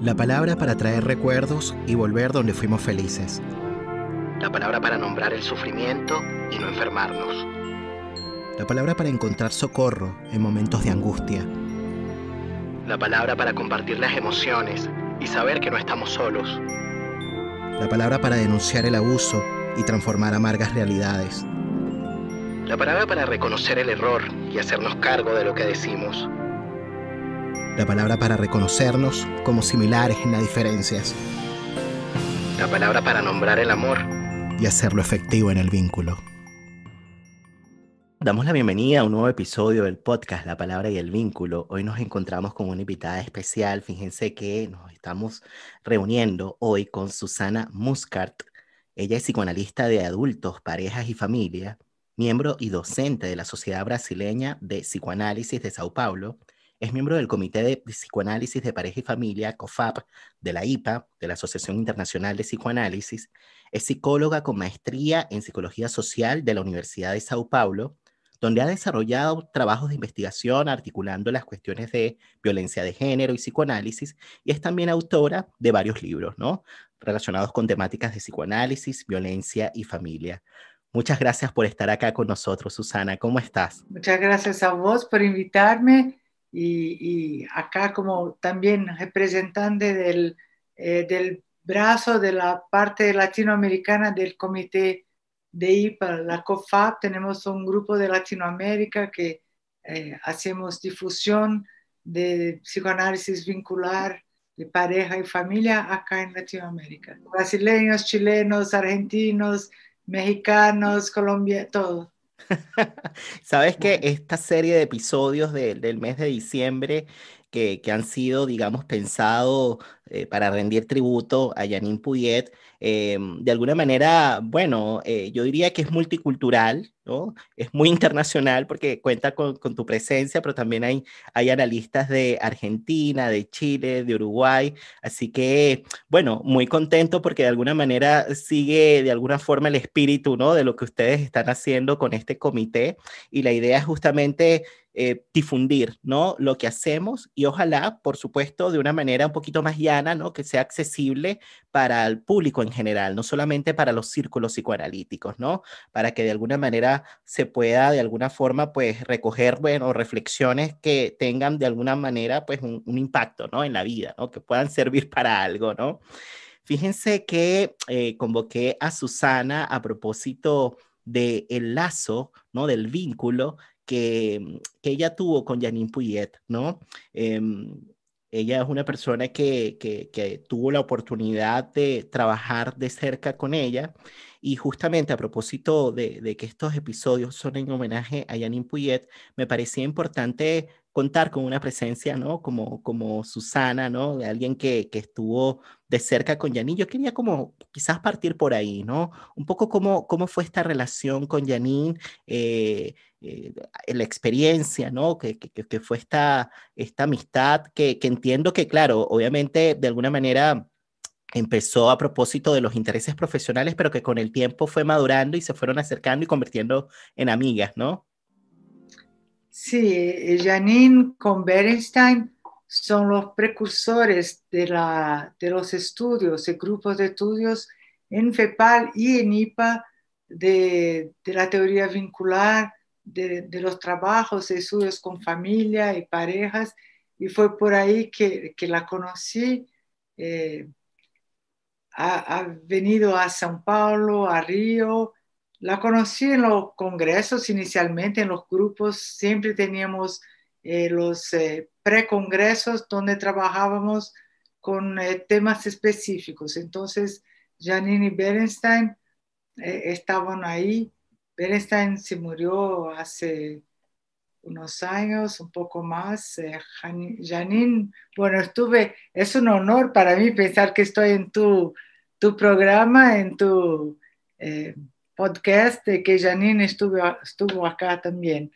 La palabra para traer recuerdos y volver donde fuimos felices. La palabra para nombrar el sufrimiento y no enfermarnos. La palabra para encontrar socorro en momentos de angustia. La palabra para compartir las emociones y saber que no estamos solos. La palabra para denunciar el abuso y transformar amargas realidades. La palabra para reconocer el error y hacernos cargo de lo que decimos la palabra para reconocernos como similares en las diferencias, la palabra para nombrar el amor y hacerlo efectivo en el vínculo. Damos la bienvenida a un nuevo episodio del podcast La Palabra y el Vínculo. Hoy nos encontramos con una invitada especial. Fíjense que nos estamos reuniendo hoy con Susana Muscart. Ella es psicoanalista de adultos, parejas y familia, miembro y docente de la Sociedad Brasileña de Psicoanálisis de Sao Paulo es miembro del Comité de Psicoanálisis de Pareja y Familia, COFAP, de la IPA, de la Asociación Internacional de Psicoanálisis. Es psicóloga con maestría en Psicología Social de la Universidad de Sao Paulo, donde ha desarrollado trabajos de investigación articulando las cuestiones de violencia de género y psicoanálisis, y es también autora de varios libros, ¿no? Relacionados con temáticas de psicoanálisis, violencia y familia. Muchas gracias por estar acá con nosotros, Susana. ¿Cómo estás? Muchas gracias a vos por invitarme y, acá como también representante eh, del, brazo de la parte latinoamericana del comité de IPA, la COFAP, tenemos un grupo de Latinoamérica que eh, hacemos difusión de psicoanálisis vincular de pareja y familia acá en Latinoamérica. Brasileños, chilenos, argentinos, mexicanos, colombianos, todos. Sabes que esta serie de episodios del mes de diciembre que, han sido, digamos, pensados eh, para rendir tributo a Janine Puyet, eh, de alguna manera, bueno, eh, yo diría que es multicultural, ¿no? Es muy internacional porque cuenta con, tu presencia, pero también hay, hay analistas de Argentina, de Chile, de Uruguay, así que, bueno, muy contento porque de alguna manera sigue de alguna forma el espíritu, ¿no? De lo que ustedes están haciendo con este comité y la idea es justamente eh, difundir, ¿no? Lo que hacemos y ojalá, por supuesto, de una manera un poquito más llana, ¿no? Que sea accesible para el público en general, no solamente para los círculos psicoanalíticos, ¿no? Para que de alguna manera se pueda, de alguna forma, pues recoger, bueno, reflexiones que tengan de alguna manera, pues, un, impacto, ¿no? En la vida, ¿no? Que puedan servir para algo, ¿no? Fíjense que eh, convoqué a Susana a propósito del el lazo, ¿no? Del vínculo que, que ella tuvo con Janine Puyet, ¿no? Em, ella es una persona que, tuvo la oportunidad de trabajar de cerca con ella y justamente a propósito de, de que estos episodios son en homenaje a Janine Puyet, me parecía importante contar con una presencia, ¿no? Como, como Susana, ¿no? De alguien que, que estuvo de cerca con Yanin. Yo quería como quizás partir por ahí, ¿no? Un poco cómo, cómo fue esta relación con Yanin, eh, eh, la experiencia, ¿no? Que, fue esta, esta amistad que, que entiendo que, claro, obviamente de alguna manera empezó a propósito de los intereses profesionales, pero que con el tiempo fue madurando y se fueron acercando y convirtiendo en amigas, ¿no? Sí, eh, Janine con Berenstein son los precursores de, los estudios, de grupos de estudios en FEPAL y en IPA de, la teoría vincular, de, los trabajos, de estudios con familia y parejas, y fue por ahí que, la conocí. Eh, ha, ha, venido a São Paulo, a Río, la conocí en los congresos inicialmente, en los grupos, siempre teníamos eh, los pre eh, precongresos donde trabajábamos con eh, temas específicos. Entonces, Janine y Berenstein estaban ahí. Berenstein se murió hace unos años, un poco más. Janine, bueno, estuve, es un honor para mí pensar que estoy en tu, tu programa, en tu podcast que Janine estuvo, estuvo acá también.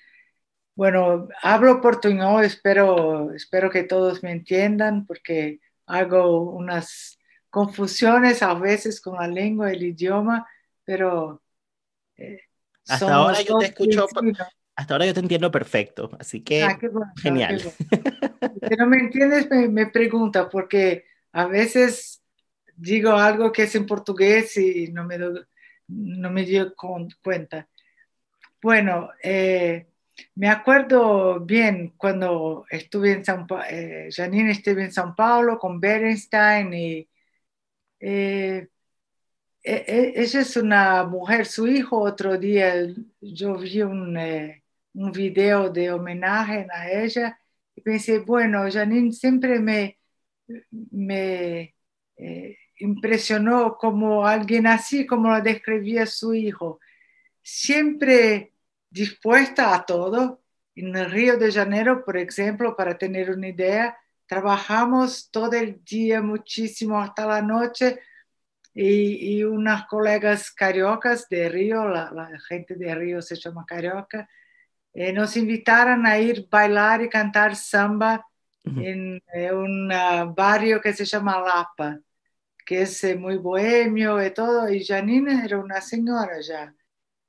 Bueno, hablo portuñol, espero, espero que todos me entiendan porque hago unas confusiones a veces con la lengua, el idioma, pero... Eh, hasta ahora yo te escucho, hasta ahora yo te entiendo perfecto, así que ah, ah, genial. si no me entiendes, me, me, pregunta porque a veces digo algo que es en portugués y no me, no me dio cuenta. Bueno, eh, me acuerdo bien cuando estuve en San Paulo, eh, Janine estuve en San Paulo con Bernstein y eh, e, e, ella es una mujer, su hijo otro día, yo vi un, video de homenaje a ella y pensé, bueno, Janine siempre me, me impresionó como alguien así, como lo describía su hijo, siempre dispuesta a todo. En el Río de Janeiro, por ejemplo, para tener una idea, trabajamos todo el día muchísimo hasta la noche y, unas colegas cariocas de Río, la, gente de Río se llama carioca, eh, nos invitaron a ir bailar y cantar samba en eh, un ah, barrio que se llama Lapa que es eh, muy bohemio y todo, y Janine era una señora ya,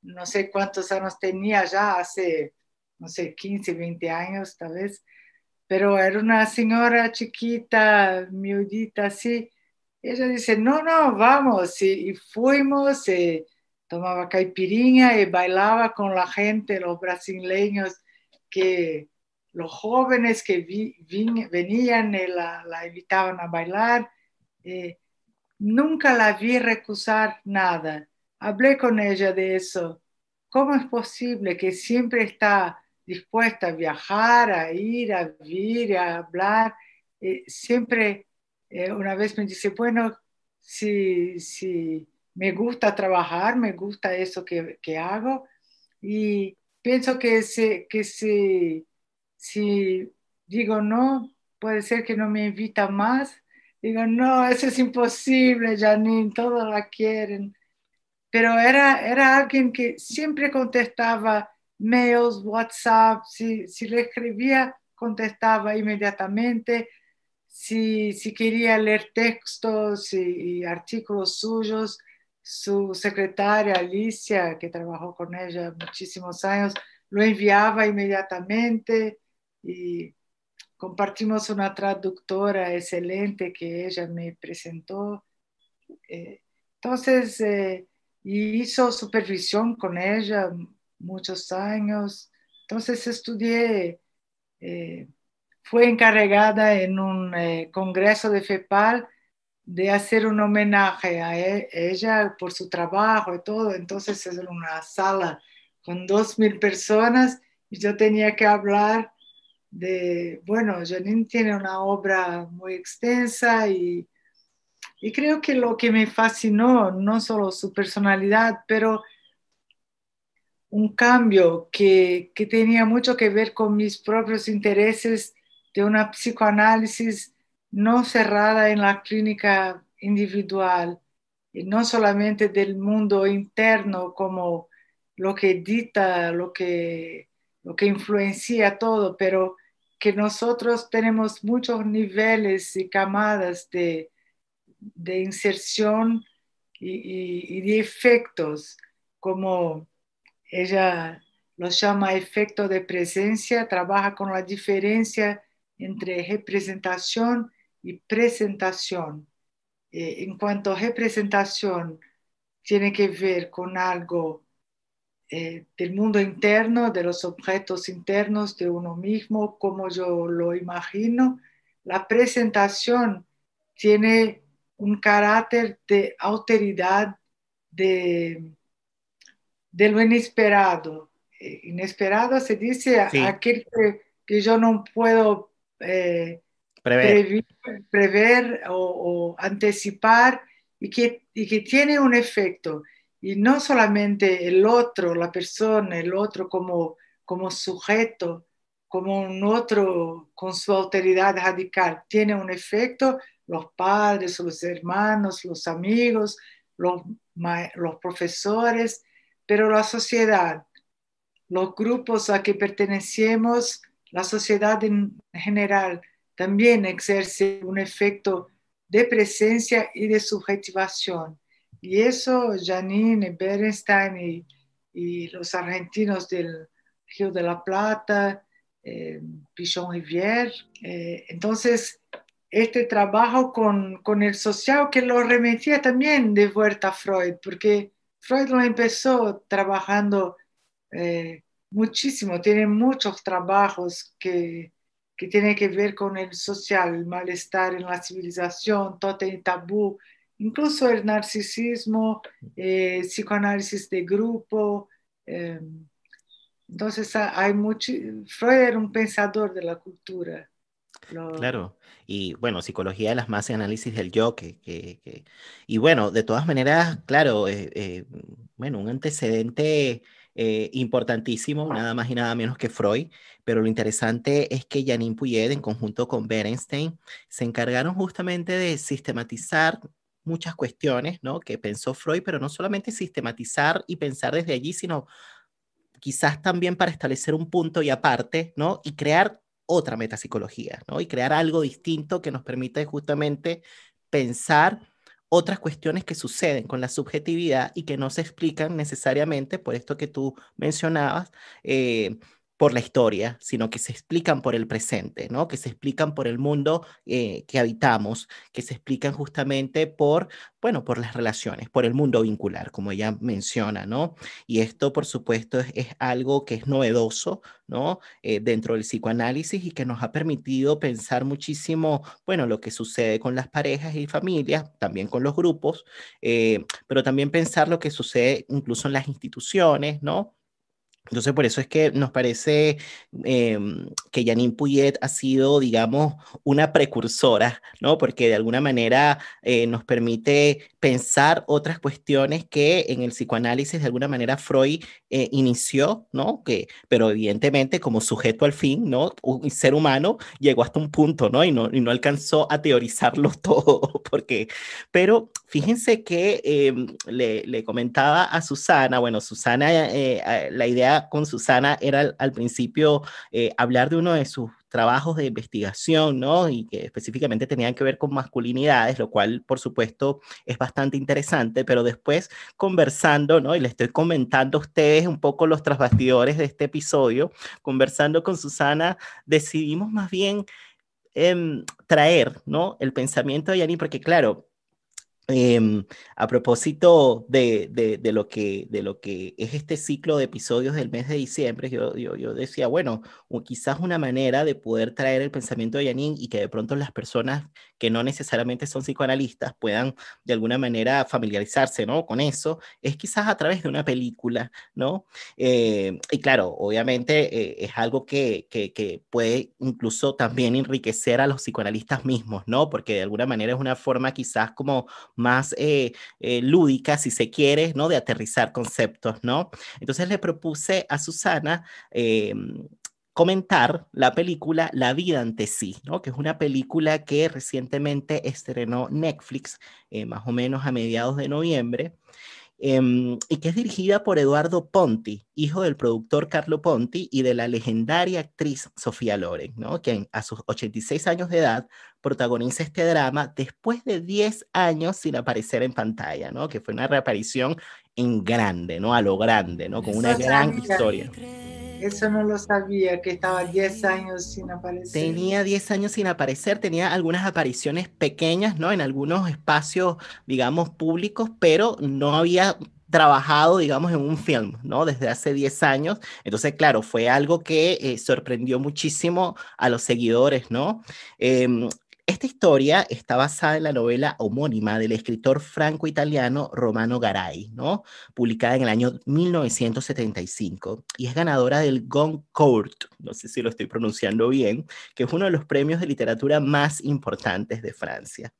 no sé cuántos años tenía ya, hace, no sé, 15, 20 años tal vez, pero era una señora chiquita, miudita así. Ella dice, no, no, vamos, y, fuimos, eh, tomaba caipirinha y bailaba con la gente, los brasileños, que los jóvenes que venían eh, la, la invitaban a bailar. Eh, Nunca la vi recusar nada. Hablé con ella de eso. ¿Cómo es posible que siempre está dispuesta a viajar, a ir, a vivir, a hablar? Eh, siempre, eh, una vez me dice, bueno, si, si me gusta trabajar, me gusta eso que, hago y pienso que, que si, si digo no, puede ser que no me invita más Digo, no, eso es imposible, Janine, todos la quieren. Pero era, era alguien que siempre contestaba mails, WhatsApp, si, si le escribía, contestaba inmediatamente. Si, quería leer textos y, y, artículos suyos, su secretaria Alicia, que trabajó con ella muchísimos años, lo enviaba inmediatamente y compartimos una traductora excelente que ella me presentó. Eh, entonces, eh, hizo supervisión con ella muchos años. Entonces estudié, eh, fue encargada en un congreso de FEPAL de hacer un homenaje a e, ella por su trabajo y todo. Entonces es una sala con dos mil personas y yo tenía que hablar bueno, Janine tiene una obra muy extensa y, creo que lo que me fascinó, no solo su personalidad, pero un cambio que, tenía mucho que ver con mis propios intereses de una psicoanálisis no cerrada en la clínica individual, y no solamente del mundo interno como lo que edita, lo que, lo que influencia todo, pero que nosotros tenemos muchos niveles y camadas de, inserción y, de efectos, como ella lo llama efecto de presencia, trabaja con la diferencia entre representación y presentación. Eh, en cuanto a representación, tiene que ver con algo eh, del mundo interno, de los objetos internos de uno mismo, como yo lo imagino, la presentación tiene un carácter de autoridad de, lo inesperado. Eh, inesperado se dice aquel que, yo no puedo eh, prever, prever, o, o, anticipar y que, y que tiene un efecto y no solamente el otro, la persona, el otro como, sujeto, como un otro con su alteridad radical, tiene un efecto los padres, los hermanos, los amigos, los, los profesores, pero la sociedad, los grupos a que pertenecemos, la sociedad en general también ejerce un efecto de presencia y de subjetivación y eso Janine, Bernstein y, los argentinos del Río de la Plata, eh, Pichon Rivière. Eh, entonces, este trabajo con, con, el social que lo remetía también de vuelta a Freud, porque Freud lo empezó trabajando eh, muchísimo, tiene muchos trabajos que, que tienen que ver con el social, el malestar en la civilización, todo el tabú, incluso el narcisismo, eh, psicoanálisis de grupo. Em, entonces hay mucho, Freud era un pensador de la cultura. Claro, y bueno, psicología de las masas, análisis del yo, que, que, y bueno, de todas maneras, claro, eh, eh, bueno, un antecedente importantísimo, nada más y nada menos que Freud, pero lo interesante es que Janine Puyed, en conjunto con Berenstein, se encargaron justamente de sistematizar muchas cuestiones ¿no? que pensó Freud, pero no solamente sistematizar y pensar desde allí, sino quizás también para establecer un punto y aparte, ¿no? Y crear otra metapsicología, ¿no? Y crear algo distinto que nos permita justamente pensar otras cuestiones que suceden con la subjetividad y que no se explican necesariamente por esto que tú mencionabas, eh, por la historia, sino que se explican por el presente, ¿no? Que se explican por el mundo eh, que habitamos, que se explican justamente por, bueno, por las relaciones, por el mundo vincular, como ella menciona, ¿no? Y esto, por supuesto, es, algo que es novedoso, ¿no? Eh, dentro del psicoanálisis y que nos ha permitido pensar muchísimo, bueno, lo que sucede con las parejas y familias, también con los grupos, eh, pero también pensar lo que sucede incluso en las instituciones, ¿no? Entonces, por eso es que nos parece em, que Janine Puyet ha sido, digamos, una precursora, ¿no? Porque de alguna manera eh, nos permite pensar otras cuestiones que en el psicoanálisis, de alguna manera, Freud eh, inició, ¿no? Que, pero evidentemente, como sujeto al fin, ¿no? Un ser humano llegó hasta un punto, ¿no? Y no, y no alcanzó a teorizarlo todo, porque... Pero fíjense que em, le, le, comentaba a Susana, bueno, Susana, eh, la idea con Susana era al, principio eh, hablar de uno de sus trabajos de investigación, ¿no? Y que específicamente tenían que ver con masculinidades, lo cual, por supuesto, es bastante interesante, pero después conversando, ¿no? Y le estoy comentando a ustedes un poco los trasbastidores de este episodio, conversando con Susana, decidimos más bien em, traer, ¿no? El pensamiento de Yanni, porque claro, Em, a propósito de, lo que, de lo que es este ciclo de episodios del mes de diciembre, yo, decía, bueno, quizás una manera de poder traer el pensamiento de Yanin y que de pronto las personas que no necesariamente son psicoanalistas puedan de alguna manera familiarizarse, ¿no? Con eso, es quizás a través de una película, ¿no? Eh, y claro, obviamente eh, es algo que, que, puede incluso también enriquecer a los psicoanalistas mismos, ¿no? Porque de alguna manera es una forma quizás como más eh, lúdica, si se quiere, ¿no? De aterrizar conceptos, ¿no? Entonces le propuse a Susana comentar la película La vida ante sí, ¿no? que es una película que recientemente estrenó Netflix, eh, más o menos a mediados de noviembre, em, y que es dirigida por Eduardo Ponti, hijo del productor Carlo Ponti y de la legendaria actriz Sofía Loren, ¿no? quien a sus 86 años de edad protagoniza este drama después de 10 años sin aparecer en pantalla, ¿no? que fue una reaparición en grande, ¿no? a lo grande, ¿no? con una gran historia eso no lo sabía, que estaba 10 años sin aparecer. Tenía 10 años sin aparecer, tenía algunas apariciones pequeñas, ¿no? En algunos espacios, digamos, públicos, pero no había trabajado, digamos, en un film, ¿no? Desde hace 10 años. Entonces, claro, fue algo que eh, sorprendió muchísimo a los seguidores, ¿no? Em, esta historia está basada en la novela homónima del escritor franco-italiano Romano Garay, ¿no? publicada en el año 1975 y es ganadora del Goncourt, no sé si lo estoy pronunciando bien, que es uno de los premios de literatura más importantes de Francia.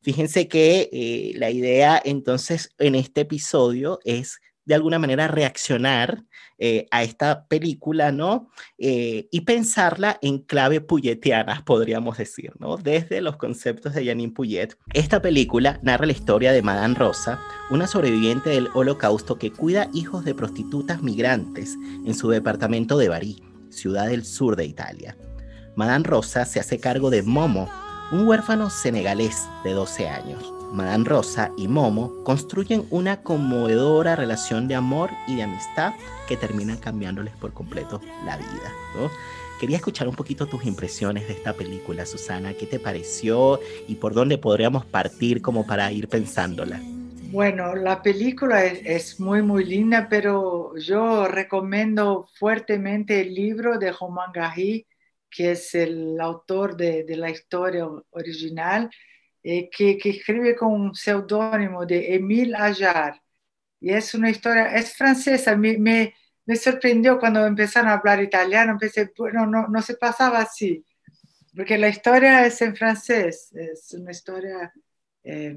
Fíjense que eh, la idea entonces en este episodio es de alguna manera reaccionar eh, a esta película, ¿no? Eh, y pensarla en clave puyetiana, podríamos decir, ¿no? Desde los conceptos de Janine Puyet. Esta película narra la historia de Madame Rosa, una sobreviviente del holocausto que cuida hijos de prostitutas migrantes en su departamento de Bari, ciudad del sur de Italia. Madame Rosa se hace cargo de Momo, un huérfano senegalés de 12 años Madame Rosa y Momo construyen una conmovedora relación de amor y de amistad que terminan cambiándoles por completo la vida. Quería escuchar un poquito tus impresiones de esta película, Susana. ¿Qué te pareció y por dónde podríamos partir como para ir pensándola? Bueno, la película es, muy, muy linda, pero yo recomiendo fuertemente el libro de Román gají que es el autor de, de la historia original eh, que, que, escribe con un seudónimo de Emile Ajar. Y es una historia, es francesa, me, me, me, sorprendió cuando empezaron a hablar italiano, pensé, bueno, no, no se pasaba así, porque la historia es en francés, es una historia, eh,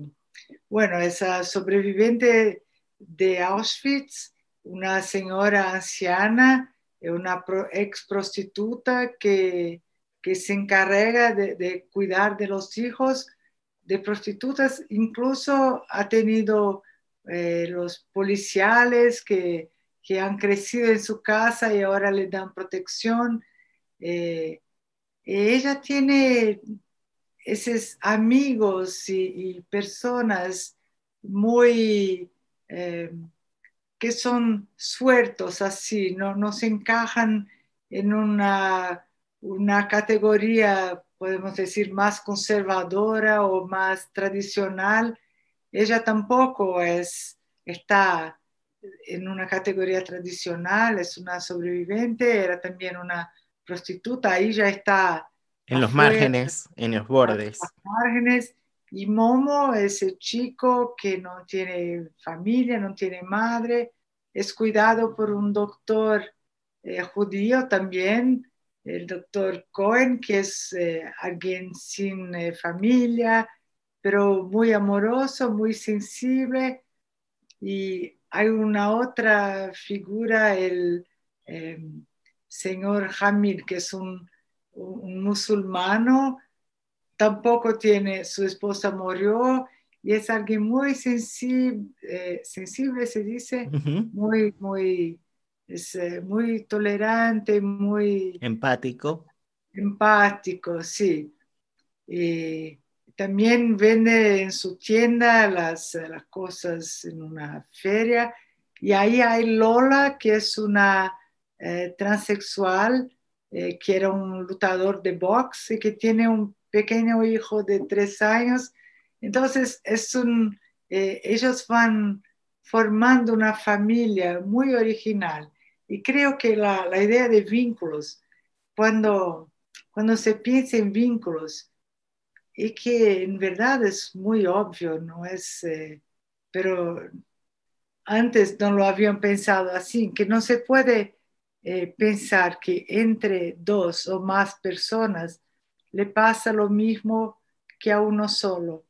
bueno, esa sobreviviente de Auschwitz, una señora anciana, eh, una ex prostituta que, que se encarga de, de cuidar de los hijos de prostitutas, incluso ha tenido eh, los policiales que, han crecido en su casa y ahora le dan protección. Eh, ella tiene esos amigos y, personas muy eh, que son sueltos así, no, no se encajan en una, una categoría podemos decir, más conservadora o más tradicional, ella tampoco es, está en una categoría tradicional, es una sobreviviente, era también una prostituta, ahí ya está. En los márgenes, en los bordes. márgenes. Y Momo, ese chico que no tiene familia, no tiene madre, es cuidado por un doctor eh, judío también, el doctor Cohen, que es eh, alguien sin eh, familia, pero muy amoroso, muy sensible. Y hay una otra figura, el em, señor Hamid, que es un, musulmano, tampoco tiene, su esposa murió y es alguien muy sensible, eh, sensible se dice, muy, muy es eh, muy tolerante, muy... Empático. Empático, sí. Y también vende en su tienda las, eh, cosas en una feria. Y ahí hay Lola, que es una eh, transexual, que era un lutador de box y que tiene un pequeño hijo de tres años. Entonces, es un, ellos van formando una familia muy original. Y creo que la, idea de vínculos, cuando, cuando se piensa en vínculos, y que en verdad es muy obvio, no es, eh, pero antes no lo habían pensado así, que no se puede eh, pensar que entre dos o más personas le pasa lo mismo que a uno solo.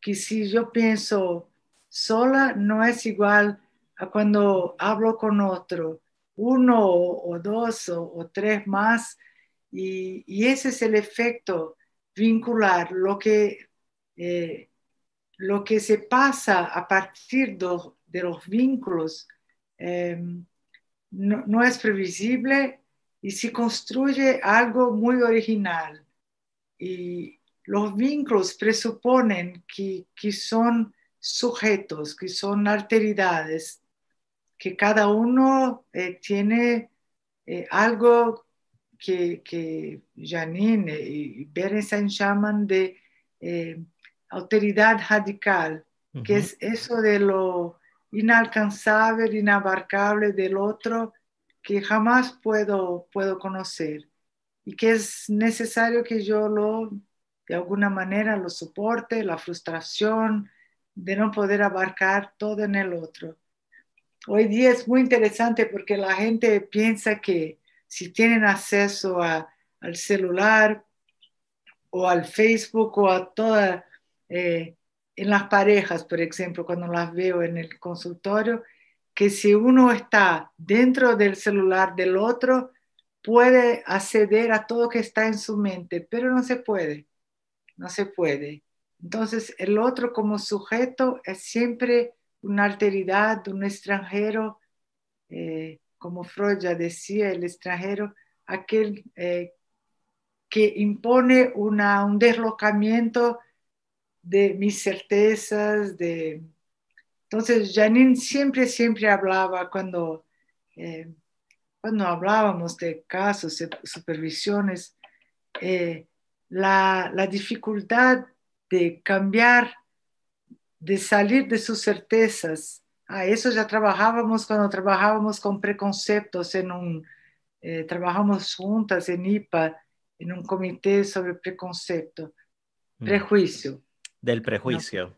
Que si yo pienso sola no es igual a cuando hablo con otro uno o, dos o, tres más y, ese es el efecto vincular, lo que, eh, lo que se pasa a partir de, los vínculos em, no, es previsible y se construye algo muy original. Y los vínculos presuponen que, que son sujetos, que son alteridades que cada uno eh, tiene eh, algo que, Janine y Berenstein llaman de eh, autoridad radical, que es eso de lo inalcanzable, inabarcable del otro que jamás puedo, puedo conocer y que es necesario que yo lo, de alguna manera, lo soporte, la frustración de no poder abarcar todo en el otro hoy día es muy interesante porque la gente piensa que si tienen acceso al celular o al Facebook o a todas eh, en las parejas, por ejemplo, cuando las veo en el consultorio, que si uno está dentro del celular del otro, puede acceder a todo que está en su mente, pero no se puede, no se puede. Entonces, el otro como sujeto es siempre una alteridad, un extranjero, eh, como Freud ya decía, el extranjero, aquel eh, que impone un deslocamiento de mis certezas, de... Entonces, Janine siempre, siempre hablaba cuando, eh, cuando hablábamos de casos, de supervisiones, la dificultad de cambiar de salir de sus certezas. Ah, eso ya trabajábamos cuando trabajábamos con preconceptos en un, eh, trabajamos juntas en IPA, en un comité sobre preconcepto, mm. prejuicio. Del prejuicio.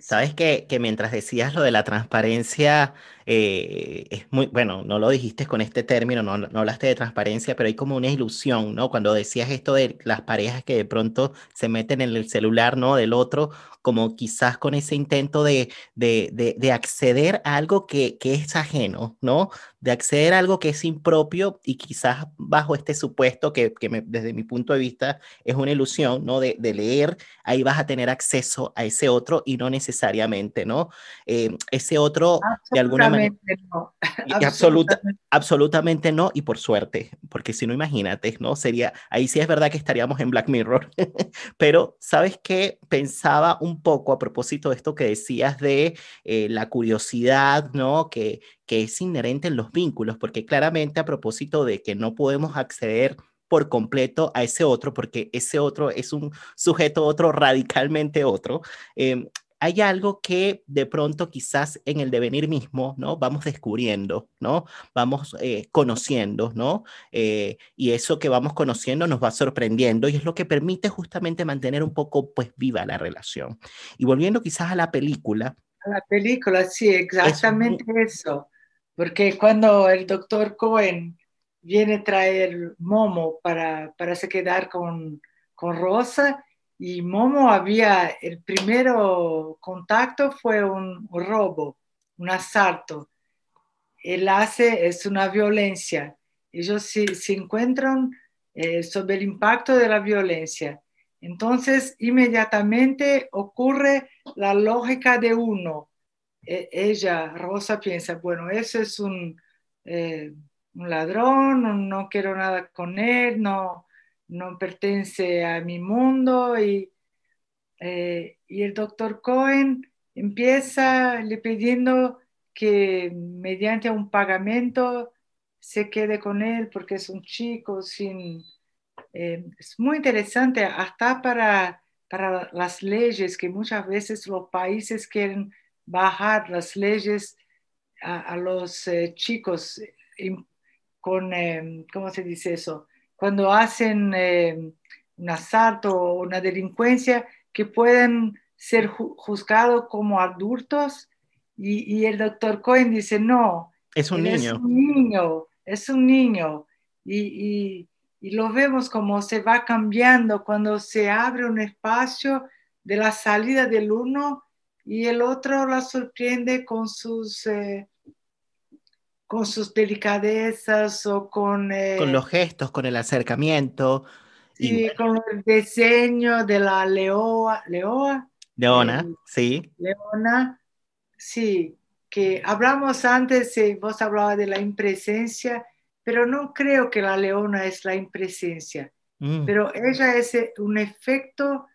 Sabes que, que, mientras decías lo de la transparencia, eh, es muy, bueno, no lo dijiste con este término, no, no, hablaste de transparencia, pero hay como una ilusión, ¿no? Cuando decías esto de las parejas que de pronto se meten en el celular, ¿no? Del otro, como quizás con ese intento de, de, acceder a algo que, que es ajeno, ¿no? De acceder a algo que es impropio y quizás bajo este supuesto que, desde mi punto de vista es una ilusión, ¿no? De, de leer, ahí vas a tener acceso a ese otro y no necesariamente, ¿no? Em, ese otro, de alguna manera... absolutamente no, y por suerte, porque si no, imagínate, ¿no? Sería, ahí sí es verdad que estaríamos en Black Mirror, pero sabes qué? pensaba un poco a propósito de esto que decías de eh, la curiosidad, ¿no? Que, que es inherente en los vínculos, porque claramente a propósito de que no podemos acceder por completo a ese otro, porque ese otro es un sujeto otro radicalmente otro. Em, hay algo que de pronto quizás en el devenir mismo, ¿no? Vamos descubriendo, ¿no? Vamos eh, conociendo, ¿no? Eh, y eso que vamos conociendo nos va sorprendiendo y es lo que permite justamente mantener un poco, pues, viva la relación. Y volviendo quizás a la película. A la película, sí, exactamente eso. Porque cuando el doctor Cohen viene a traer Momo para, se quedar con, con Rosa, y Momo había, el primer contacto fue un robo, un asalto. Él hace, es una violencia. Ellos se, se encuentran eh, sobre el impacto de la violencia. Entonces, inmediatamente ocurre la lógica de uno. E, ella, Rosa, piensa, bueno, eso es un, eh, un ladrón, no quiero nada con él, no, no pertenece a mi mundo y, eh, y el doctor Cohen empieza le pidiendo que mediante un pagamento se quede con él porque es un chico sin... Eh, es muy interesante hasta para, las leyes que muchas veces los países quieren bajar las leyes a, los eh, chicos con, ¿cómo se dice eso? cuando hacen eh, un asalto o una delincuencia, que pueden ser juzgados como adultos. Y, el doctor Cohen dice, no, es un niño. Es un niño, es un niño. Y, y, lo vemos como se va cambiando cuando se abre un espacio de la salida del uno y el otro la sorprende con sus eh, con sus delicadezas o con... con eh, los gestos, con el acercamiento. Sí, y con el diseño de la leoa. ¿Leoa? Leona, eh, sí. Leona, sí, que hablamos antes, y eh, vos hablabas de la impresencia, pero no creo que la leona es la impresencia, mm. pero ella es un efecto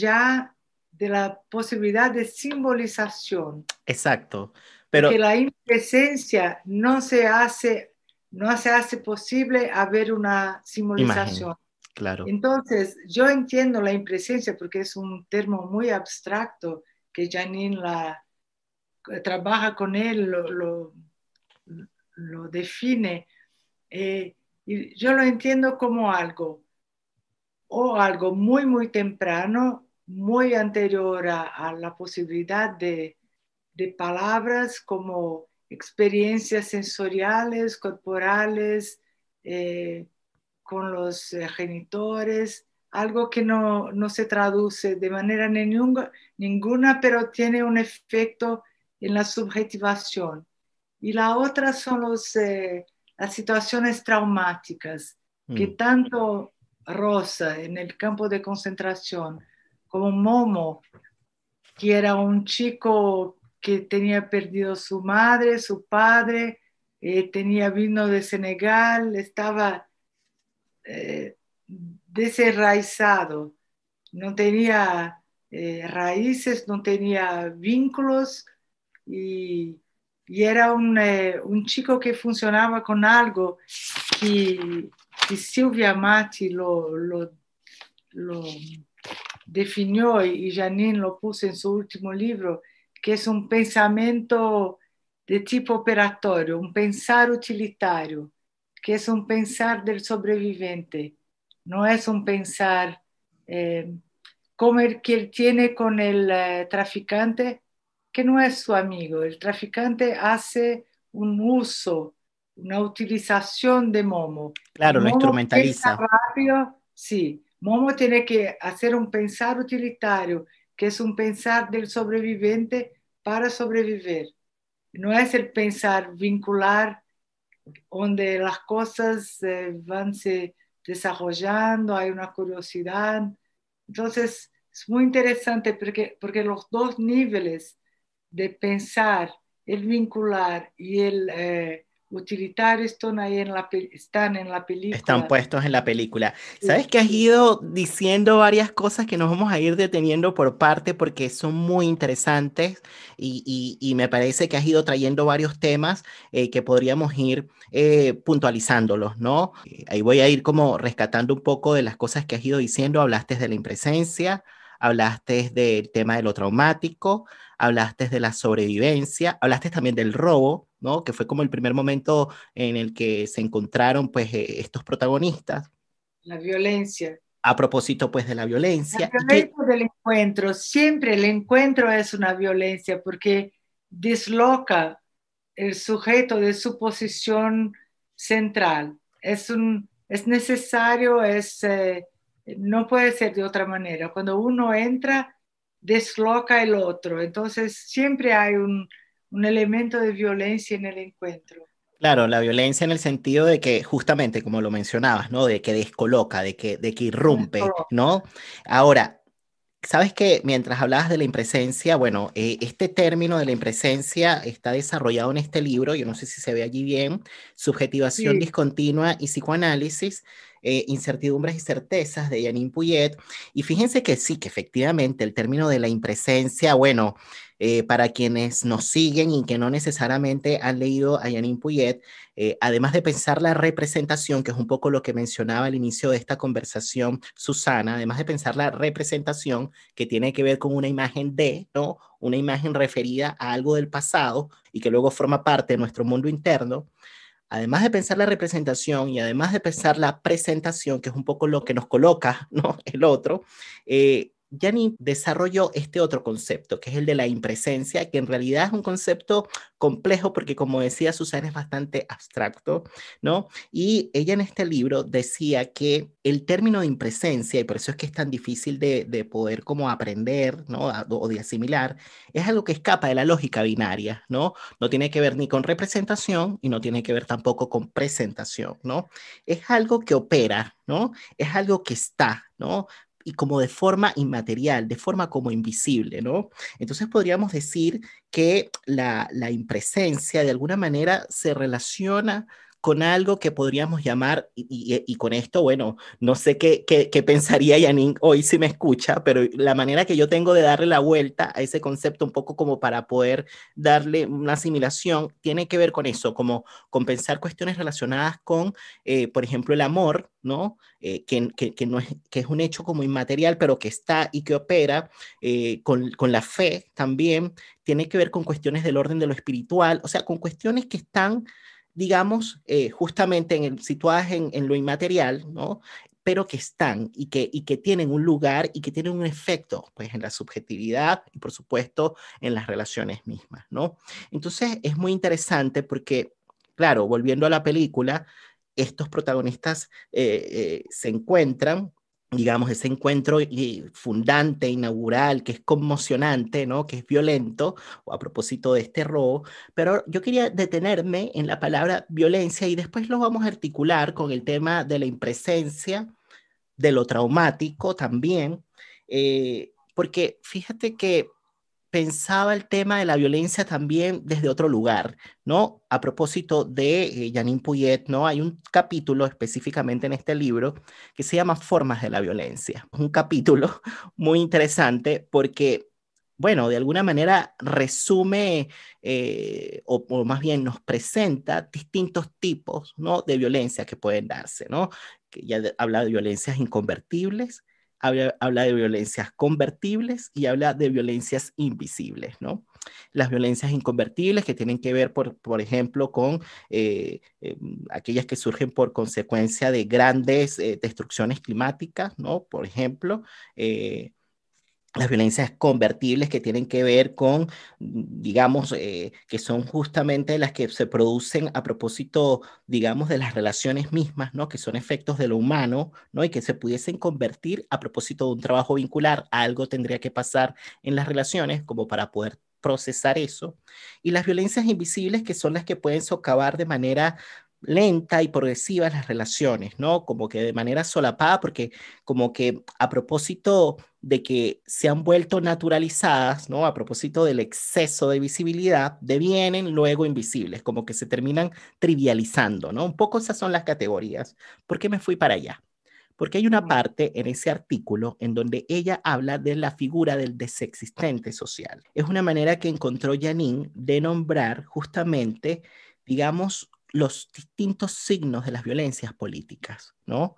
ya de la posibilidad de simbolización. Exacto. Que la impresencia no se hace, no se hace posible haber una simbolización. Claro. Entonces, yo entiendo la impresencia porque es un término muy abstracto que Janine la, eh, trabaja con él, lo, lo, define. Eh, y yo lo entiendo como algo, o algo muy, muy temprano, muy anterior a la posibilidad de, de palabras como experiencias sensoriales, corporales, eh, con los eh, genitores, algo que no, se traduce de manera ninguna, ninguna, pero tiene un efecto en la subjetivación. Y la otra son los, eh, las situaciones traumáticas, que mm. tanto Rosa en el campo de concentración como Momo, que era un chico que tenía perdido su madre, su padre, eh, tenía vino de Senegal, estaba eh, no tenía eh, raíces, no tenía vínculos y, era eh, un, chico que funcionaba con algo que, Silvia Mati lo, lo, lo definió y Janine lo puso en su último libro que es un pensamiento de tipo operatorio, un pensar utilitario, que es un pensar del sobreviviente, no es un pensar eh, como el que él tiene con el eh, traficante, que no es su amigo. El traficante hace un uso, una utilización de Momo. Claro, lo instrumentaliza. Rápido, sí, Momo tiene que hacer un pensar utilitario que es un pensar del sobreviviente para sobrevivir. No es el pensar vincular donde las cosas eh, van se desarrollando, hay una curiosidad. Entonces, es muy interesante porque, porque los dos niveles de pensar, el vincular y el eh, Utilitar esto ahí en la, están en la película. Están puestos en la película. Sabes que has ido diciendo varias cosas que nos vamos a ir deteniendo por parte porque son muy interesantes y, y, me parece que has ido trayendo varios temas eh, que podríamos ir eh, puntualizándolos, ¿no? Eh, ahí voy a ir como rescatando un poco de las cosas que has ido diciendo. Hablaste de la impresencia, hablaste del tema de lo traumático, hablaste de la sobrevivencia, hablaste también del robo, ¿no? Que fue como el primer momento en el que se encontraron pues eh, estos protagonistas. La violencia. A propósito pues de la violencia. del encuentro, siempre el encuentro es una violencia porque disloca el sujeto de su posición central. Es, un, es necesario, es... Eh, no puede ser de otra manera. Cuando uno entra, desloca el otro. Entonces siempre hay un, elemento de violencia en el encuentro. Claro, la violencia en el sentido de que justamente, como lo mencionabas, ¿no? De que descoloca, de que, de que irrumpe, ¿no? Ahora, sabes que mientras hablabas de la impresencia, bueno, eh, este término de la impresencia está desarrollado en este libro, yo no sé si se ve allí bien, Subjetivación Discontinua y Psicoanálisis, eh, incertidumbres y Certezas de Janine Puyet. Y fíjense que sí, que efectivamente el término de la impresencia, bueno, eh, para quienes nos siguen y que no necesariamente han leído a Janine Puyet, eh, además de pensar la representación, que es un poco lo que mencionaba al inicio de esta conversación Susana, además de pensar la representación que tiene que ver con una imagen de, ¿no? Una imagen referida a algo del pasado y que luego forma parte de nuestro mundo interno además de pensar la representación y además de pensar la presentación, que es un poco lo que nos coloca ¿no? el otro, eh, Yanni desarrolló este otro concepto, que es el de la impresencia, que en realidad es un concepto complejo porque, como decía Susana, es bastante abstracto, ¿no? Y ella en este libro decía que el término de impresencia, y por eso es que es tan difícil de, poder como aprender, ¿no? o de asimilar, es algo que escapa de la lógica binaria, ¿no? No tiene que ver ni con representación y no tiene que ver tampoco con presentación, ¿no? Es algo que opera, ¿no? Es algo que está, ¿no? y como de forma inmaterial, de forma como invisible, ¿no? Entonces podríamos decir que la, la impresencia de alguna manera se relaciona con algo que podríamos llamar, y, con esto, bueno, no sé qué, qué, pensaría Yanin hoy si me escucha, pero la manera que yo tengo de darle la vuelta a ese concepto un poco como para poder darle una asimilación, tiene que ver con eso, como compensar cuestiones relacionadas con, eh, por ejemplo, el amor, ¿no? Eh, que, no es, que es un hecho como inmaterial, pero que está y que opera eh, con, con la fe también, tiene que ver con cuestiones del orden de lo espiritual, o sea, con cuestiones que están digamos, eh, justamente en el, situadas en, lo inmaterial, ¿no? pero que están y que, que tienen un lugar y que tienen un efecto pues, en la subjetividad y, por supuesto, en las relaciones mismas. ¿no? Entonces, es muy interesante porque, claro, volviendo a la película, estos protagonistas eh, eh, se encuentran digamos, ese encuentro eh, fundante, inaugural, que es conmocionante, ¿no? Que es violento, a propósito de este robo, pero yo quería detenerme en la palabra violencia y después lo vamos a articular con el tema de la impresencia, de lo traumático también, eh, porque fíjate que pensaba el tema de la violencia también desde otro lugar, ¿no? A propósito de eh, Janine Puyet, ¿no? Hay un capítulo específicamente en este libro que se llama Formas de la Violencia. Un capítulo muy interesante porque, bueno, de alguna manera resume eh, o, más bien nos presenta distintos tipos, ¿no? De violencia que pueden darse, ¿no? Que ya habla de violencias inconvertibles, habla, de violencias convertibles y habla de violencias invisibles, ¿no? Las violencias inconvertibles que tienen que ver, por, ejemplo, con eh, eh, aquellas que surgen por consecuencia de grandes eh, destrucciones climáticas, ¿no? Por ejemplo, las violencias convertibles que tienen que ver con, digamos, eh, que son justamente las que se producen a propósito, digamos, de las relaciones mismas, ¿no? Que son efectos de lo humano, ¿no? Y que se pudiesen convertir a propósito de un trabajo vincular. Algo tendría que pasar en las relaciones como para poder procesar eso. Y las violencias invisibles que son las que pueden socavar de manera lenta y progresiva las relaciones, ¿no? Como que de manera solapada, porque como que a propósito de que se han vuelto naturalizadas, ¿no? A propósito del exceso de visibilidad, devienen luego invisibles, como que se terminan trivializando, ¿no? Un poco esas son las categorías. ¿Por qué me fui para allá? Porque hay una parte en ese artículo en donde ella habla de la figura del desexistente social. Es una manera que encontró Janine de nombrar justamente, digamos, los distintos signos de las violencias políticas, ¿no?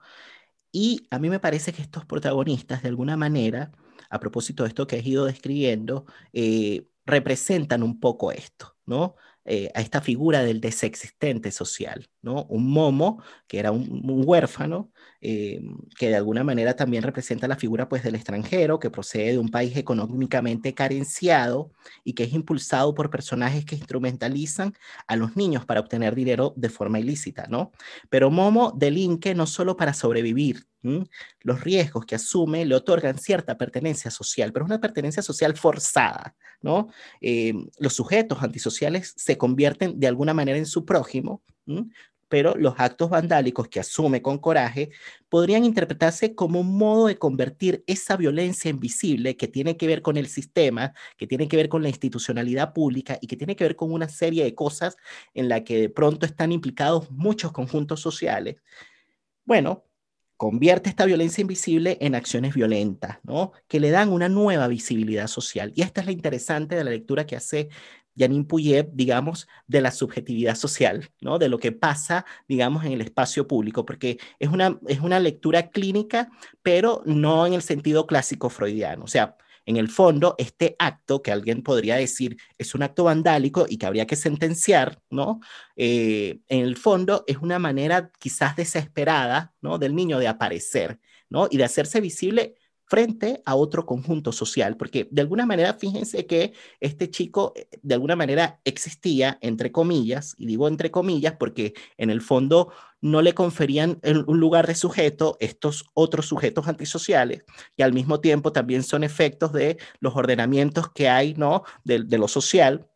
Y a mí me parece que estos protagonistas, de alguna manera, a propósito de esto que has ido describiendo, eh, representan un poco esto, ¿no? Eh, a esta figura del desexistente social. Un momo, que era un, huérfano, em, que de alguna manera también representa la figura pues, del extranjero, que procede de un país económicamente carenciado y que es impulsado por personajes que instrumentalizan a los niños para obtener dinero de forma ilícita, ¿no? Pero Momo delinque no solo para sobrevivir, los riesgos que asume le otorgan cierta pertenencia social, pero es una pertenencia social forzada, ¿no? Em, los sujetos antisociales se convierten de alguna manera en su prójimo, pero los actos vandálicos que asume con coraje podrían interpretarse como un modo de convertir esa violencia invisible que tiene que ver con el sistema, que tiene que ver con la institucionalidad pública y que tiene que ver con una serie de cosas en la que de pronto están implicados muchos conjuntos sociales. Bueno, convierte esta violencia invisible en acciones violentas, ¿no? Que le dan una nueva visibilidad social. Y esta es la interesante de la lectura que hace Janine Puyev, digamos, de la subjetividad social, ¿no? De lo que pasa, digamos, en el espacio público, porque es una, es una lectura clínica, pero no en el sentido clásico freudiano. O sea, en el fondo, este acto que alguien podría decir es un acto vandálico y que habría que sentenciar, ¿no? Eh, en el fondo es una manera quizás desesperada, ¿no? Del niño de aparecer, ¿no? Y de hacerse visible frente a otro conjunto social, porque de alguna manera, fíjense que este chico eh, de alguna manera existía, entre comillas, y digo entre comillas porque en el fondo no le conferían un lugar de sujeto estos otros sujetos antisociales, y al mismo tiempo también son efectos de los ordenamientos que hay, ¿no? De, de lo social,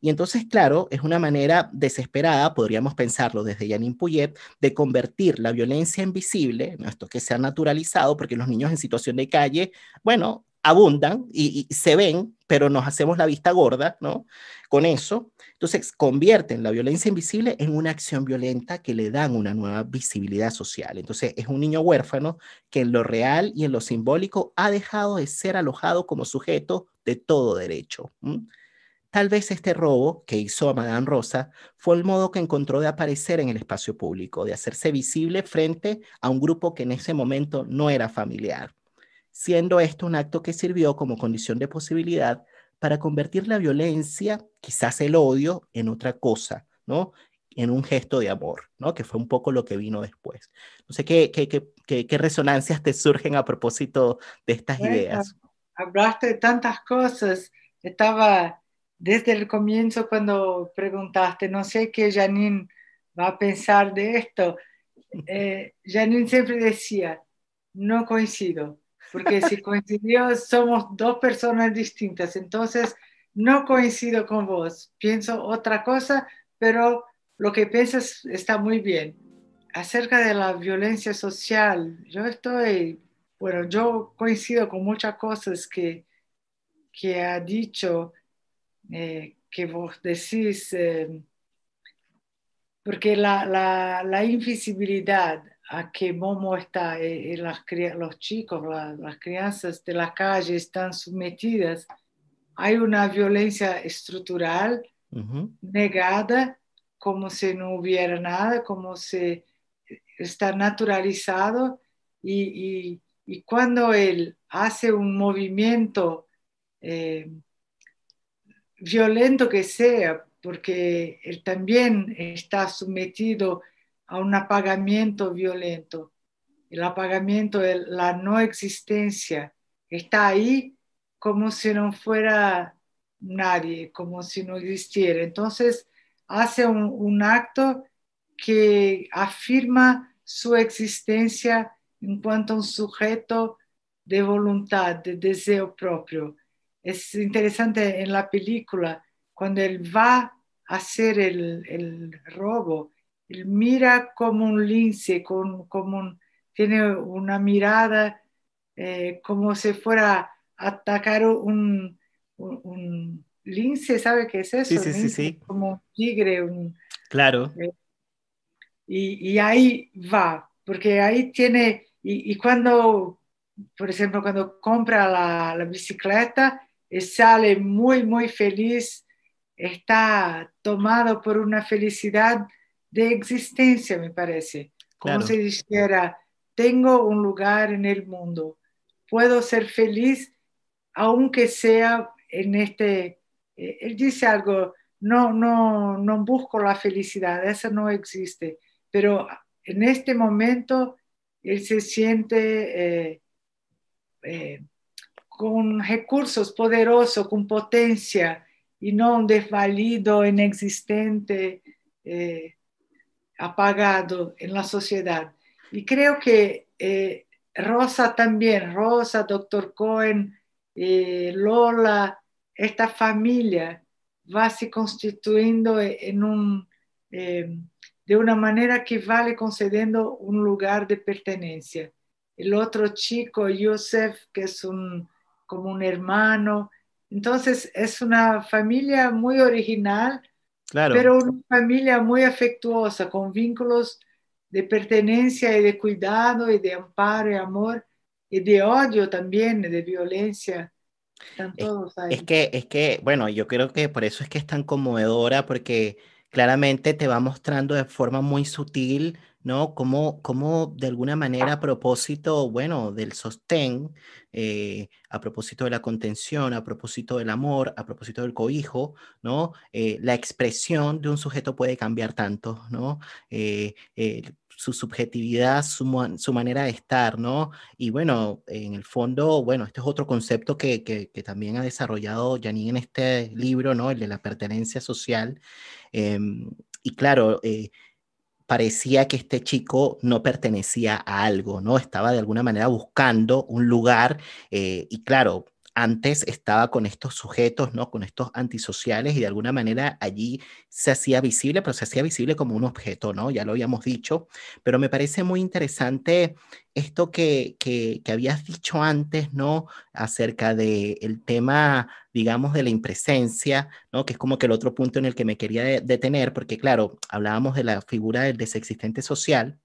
y entonces, claro, es una manera desesperada, podríamos pensarlo desde Janine Puyet, de convertir la violencia invisible, esto que se ha naturalizado, porque los niños en situación de calle, bueno, abundan y, se ven, pero nos hacemos la vista gorda, ¿no? Con eso. Entonces, convierten la violencia invisible en una acción violenta que le dan una nueva visibilidad social. Entonces, es un niño huérfano que en lo real y en lo simbólico ha dejado de ser alojado como sujeto de todo derecho. Tal vez este robo que hizo a Madame Rosa fue el modo que encontró de aparecer en el espacio público, de hacerse visible frente a un grupo que en ese momento no era familiar, siendo esto un acto que sirvió como condición de posibilidad para convertir la violencia, quizás el odio, en otra cosa, ¿no? En un gesto de amor, ¿no? Que fue un poco lo que vino después. No sé qué, resonancias te surgen a propósito de estas ideas. Hablaste de tantas cosas. Estaba desde el comienzo cuando preguntaste, no sé qué Janine va a pensar de esto, eh, Janine siempre decía, no coincido, porque si coincidió somos dos personas distintas, entonces no coincido con vos, pienso otra cosa, pero lo que piensas está muy bien. Acerca de la violencia social, yo estoy, bueno, yo coincido con muchas cosas que, que ha dicho, eh, que vos decís, eh, porque la, la, invisibilidad a que Momo está y, eh, las, los chicos, las crianzas de la calle están sometidas, hay una violencia estructural negada como si no hubiera nada, como si está naturalizado y, y, cuando él hace un movimiento violento que sea, porque él también está sometido a un apagamiento violento. El apagamiento, la no existencia, está ahí como si no fuera nadie, como si no existiera. Entonces hace un, un acto que afirma su existencia en cuanto a un sujeto de voluntad, de deseo propio es interesante en la película, cuando él va a hacer el, el robo, él mira como un lince, como tiene una mirada eh, como si fuera a atacar un, un, lince, ¿sabe qué es eso? Sí, sí, sí, Como un tigre. Un, claro. Eh, y, y, ahí va, porque ahí tiene, y, y cuando, por ejemplo, cuando compra la, la bicicleta, eh, sale muy, muy feliz, está tomado por una felicidad de existencia, me parece. Como si dijera, tengo un lugar en el mundo, puedo ser feliz aunque sea en este, eh, él dice algo, no, no, no busco la felicidad, esa no existe, pero en este momento él se siente eh, eh con recursos poderosos, con potencia, y no un desvalido, inexistente, eh, apagado en la sociedad. Y creo que eh, Rosa también, Rosa, doctor Cohen, eh, Lola, esta familia va se constituyendo en un, de una manera que vale concediendo un lugar de pertenencia. El otro chico, Joseph, que es un como un hermano. Entonces es una familia muy original, claro. pero una familia muy afectuosa, con vínculos de pertenencia y de cuidado y de amparo y amor y de odio también, de violencia. todos ahí. Es, que, es que, bueno, yo creo que por eso es que es tan conmovedora, porque claramente te va mostrando de forma muy sutil ¿no? Como, como de alguna manera a propósito, bueno, del sostén, eh, a propósito de la contención, a propósito del amor, a propósito del cobijo, ¿no? Eh, la expresión de un sujeto puede cambiar tanto, ¿no? Eh, su subjetividad, su, su, manera de estar, ¿no? Y bueno, en el fondo, bueno, este es otro concepto que, que, también ha desarrollado Janine en este libro, ¿no? El de la pertenencia social. Em, y claro, parecía que este chico no pertenecía a algo, ¿no? Estaba de alguna manera buscando un lugar eh, y claro, antes estaba con estos sujetos, ¿no? Con estos antisociales y de alguna manera allí se hacía visible, pero se hacía visible como un objeto, ¿no? Ya lo habíamos dicho, pero me parece muy interesante esto que, que, habías dicho antes, ¿no? Acerca del el tema, digamos, de la impresencia, ¿no? Que es como que el otro punto en el que me quería detener, porque claro, hablábamos de la figura del desexistente social,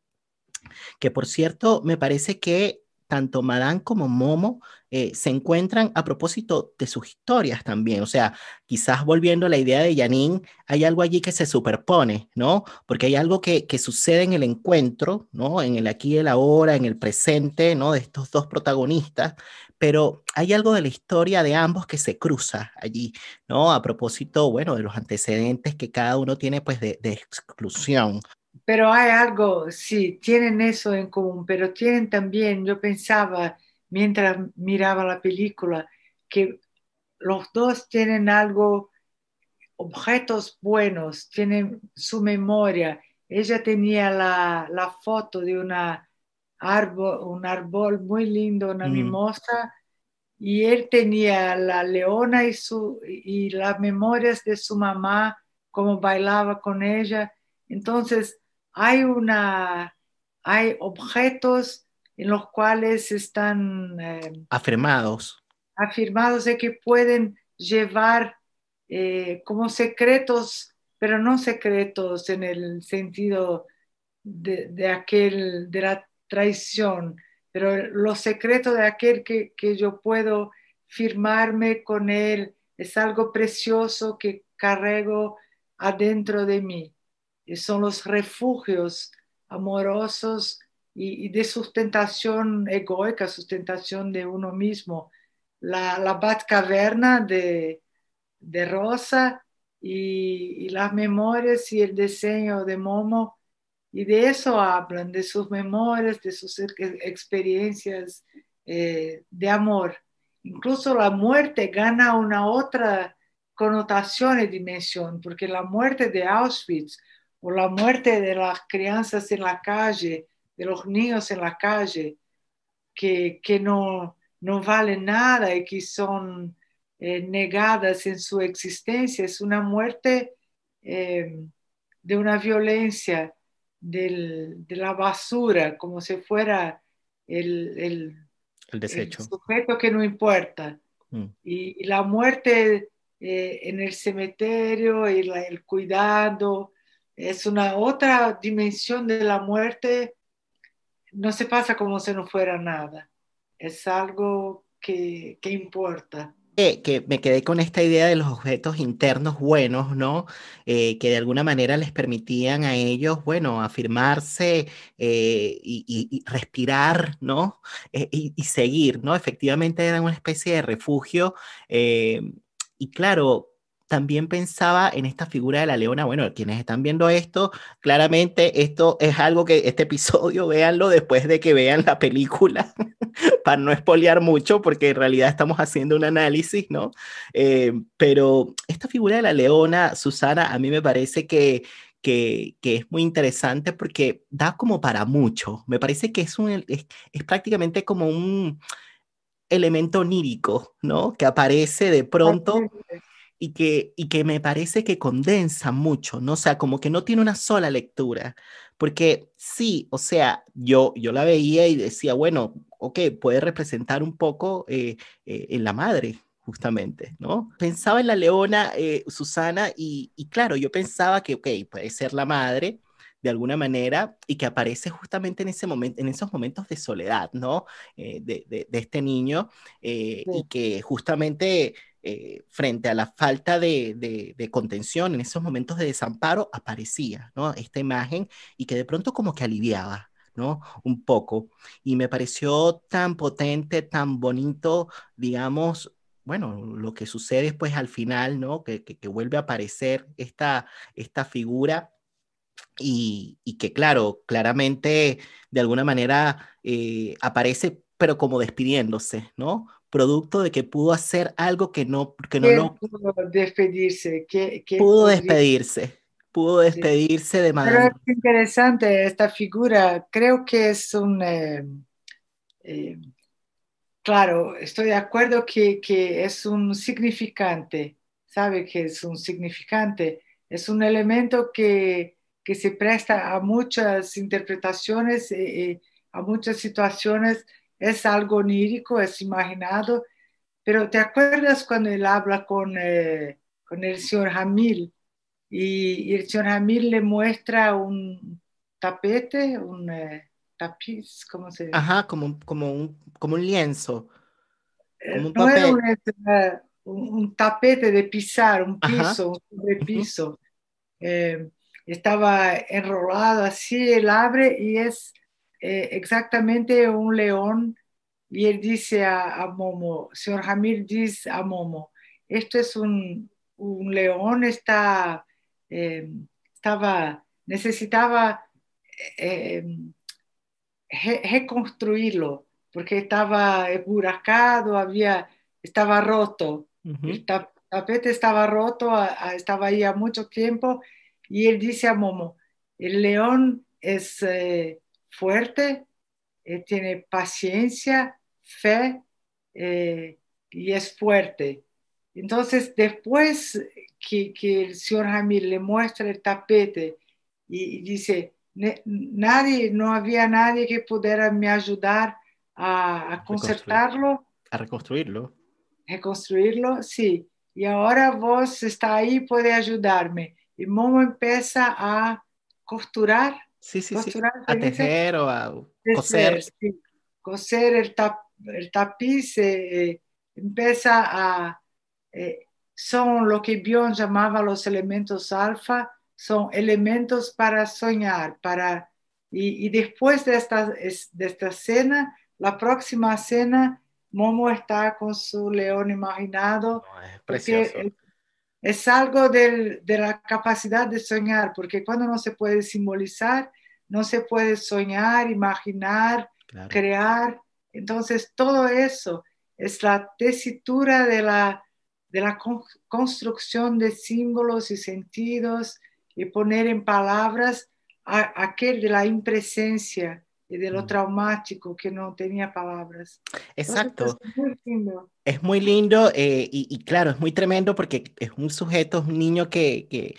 que por cierto, me parece que tanto Madame como Momo eh, se encuentran a propósito de sus historias también. O sea, quizás volviendo a la idea de Janine, hay algo allí que se superpone, ¿no? Porque hay algo que, que sucede en el encuentro, ¿no? En el aquí y el ahora, en el presente, ¿no? De estos dos protagonistas, pero hay algo de la historia de ambos que se cruza allí, ¿no? A propósito, bueno, de los antecedentes que cada uno tiene, pues, de exclusión, pero hay algo, sí, tienen eso en común, pero tienen también, yo pensaba mientras miraba la película, que los dos tienen algo, objetos buenos, tienen su memoria. Ella tenía la, la foto de una árbol, un árbol muy lindo, una mm. mimosa, y él tenía la leona y, su, y las memorias de su mamá, cómo bailaba con ella. Entonces, hay una, hay objetos en los cuales están eh, afirmados. Afirmados de que pueden llevar eh, como secretos, pero no secretos en el sentido de, aquel, de la traición, pero los secretos de aquel que yo puedo firmarme con él es algo precioso que carrego adentro de mí son los refugios amorosos y, de sustentación egoica, sustentación de uno mismo. La, la Batcaverna de, Rosa y, las memorias y el diseño de Momo, y de eso hablan, de sus memorias, de sus experiencias eh, de amor. Incluso la muerte gana una otra connotación y dimensión, porque la muerte de Auschwitz o la muerte de las crianzas en la calle, de los niños en la calle, que, no, no valen nada y que son eh, negadas en su existencia. Es una muerte eh, de una violencia de la basura, como si fuera el, el, desecho. sujeto que no importa. Mm. Y, la muerte eh, en el cementerio, y el cuidado, es una otra dimensión de la muerte, no se pasa como si no fuera nada. Es algo que, importa. que me quedé con esta idea de los objetos internos buenos, ¿no? Eh, que de alguna manera les permitían a ellos, bueno, afirmarse eh, y, respirar, ¿no? Eh, y, y, seguir, ¿no? Efectivamente eran una especie de refugio. y claro, también pensaba en esta figura de la leona. Bueno, quienes están viendo esto, claramente esto es algo que este episodio véanlo después de que vean la película, para no espolear mucho, porque en realidad estamos haciendo un análisis, ¿no? Eh, pero esta figura de la leona, Susana, a mí me parece que, que, es muy interesante porque da como para mucho. Me parece que es, un, es prácticamente como un elemento onírico, ¿no? Que aparece de pronto y que, y que me parece que condensa mucho, ¿no? O sea, como que no tiene una sola lectura, porque sí, o sea, yo, yo la veía y decía, bueno, ok, puede representar un poco eh, eh, en la madre, justamente, ¿no? Pensaba en la leona eh, Susana y, y, claro, yo pensaba que, ok, puede ser la madre de alguna manera y que aparece justamente en, ese momento, en esos momentos de soledad, ¿no? de, de, este niño y que justamente eh, frente a la falta de, contención en esos momentos de desamparo, aparecía esta imagen y que de pronto como que aliviaba. ¿no? Un poco. Y me pareció tan potente, tan bonito, digamos, bueno, lo que sucede pues al final, ¿no? Que, vuelve a aparecer esta, figura y, que claro, claramente de alguna manera eh, aparece, pero como despidiéndose, ¿no? producto de que pudo hacer algo que no, que no lo... Pudo despedirse, pudo despedirse, pudo despedirse de manera... Pero es interesante esta figura, creo que es un... Eh, eh, claro, estoy de acuerdo que, que es un significante, sabe que es un significante, es un elemento que, que se presta a muchas interpretaciones, eh, eh a muchas situaciones es algo onírico, es imaginado, pero ¿te acuerdas cuando él habla con, eh, el señor Hamil? Y, el señor Hamil le muestra un tapete, un eh, tapiz, ¿cómo se dice? Ajá, como, como, un, como un lienzo. Eh, un no un, tapete de pisar, un piso, un sobrepiso. estaba enrolado así, él abre y es eh, exactamente un león y él dice a, Momo, señor Jamil dice a Momo, esto es un, león, está, eh, estaba, necesitaba eh, reconstruirlo porque estaba emburacado, había, estaba roto, el tapete estaba roto, estaba ahí a mucho tiempo y él dice a Momo, el león es fuerte, eh, tiene paciencia, fe eh, y es fuerte. Entonces, después que, el señor Jamil le muestra el tapete y, dice, nadie, no había nadie que pudiera me ayudar a, concertarlo. A reconstruirlo. Reconstruirlo, sí. Y ahora vos está ahí, puede ayudarme. Y Momo empieza a costurar Sí, sí, sí. A tejer o a coser. Coser el, tapiz eh, eh, empieza a... Eh, son lo que Bion llamaba los elementos alfa, son elementos para soñar, para... Y, después de esta, de esta cena, la próxima cena Momo está con su león imaginado. es precioso es algo de la capacidad de soñar, porque cuando no se puede simbolizar, no se puede soñar, imaginar, crear. Entonces, todo eso es la tesitura de la, de la construcción de símbolos y sentidos y poner en palabras aquel de la impresencia y de lo mm. traumático que no tenía palabras. Exacto. es muy lindo. Es muy lindo eh, y, claro, es muy tremendo porque es un sujeto, un niño que,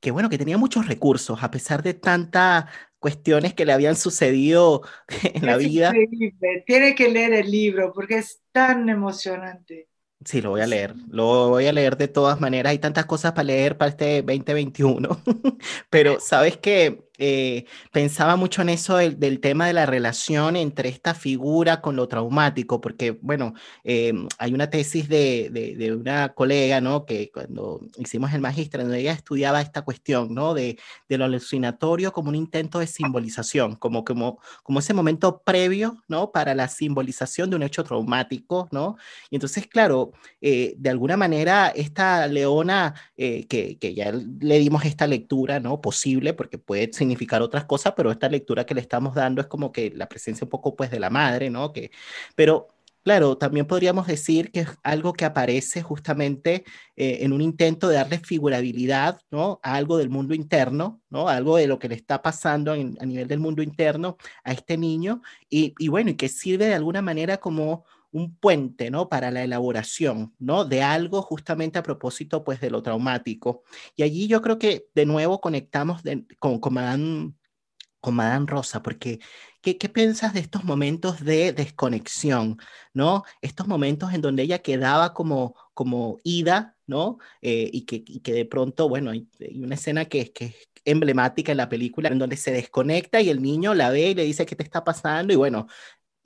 que, bueno, que tenía muchos recursos a pesar de tantas cuestiones que le habían sucedido en la vida. Increíble. Tiene que leer el libro porque es tan emocionante. Sí, lo voy a leer, lo voy a leer de todas maneras. Hay tantas cosas para leer para este 2021, pero sabes que eh, pensaba mucho en eso del, tema de la relación entre esta figura con lo traumático, porque, bueno, eh, hay una tesis de, una colega, ¿no? Que cuando hicimos el magistrado ella estudiaba esta cuestión, ¿no? De, lo alucinatorio como un intento de simbolización, como, como, como ese momento previo, ¿no? Para la simbolización de un hecho traumático, ¿no? Y entonces, claro, eh, de alguna manera, esta leona, que, que ya le dimos esta lectura, ¿no? Posible, porque puede significar otras cosas, pero esta lectura que le estamos dando es como que la presencia un poco pues de la madre, ¿no? Que, pero Claro, también podríamos decir que es algo que aparece justamente eh, en un intento de darle figurabilidad ¿no? a algo del mundo interno, ¿no? algo de lo que le está pasando a nivel del mundo interno a este niño y, y, bueno, y que sirve de alguna manera como un puente, ¿no? Para la elaboración, ¿no? De algo justamente a propósito, pues, de lo traumático. Y allí yo creo que de nuevo conectamos con, con Madame, con Rosa, porque ¿qué, piensas de estos momentos de desconexión, ¿no? Estos momentos en donde ella quedaba como, como ida, ¿no? Eh, y, que, que, de pronto, bueno, hay, una escena que, que es emblemática en la película, en donde se desconecta y el niño la ve y le dice, ¿qué te está pasando? Y bueno,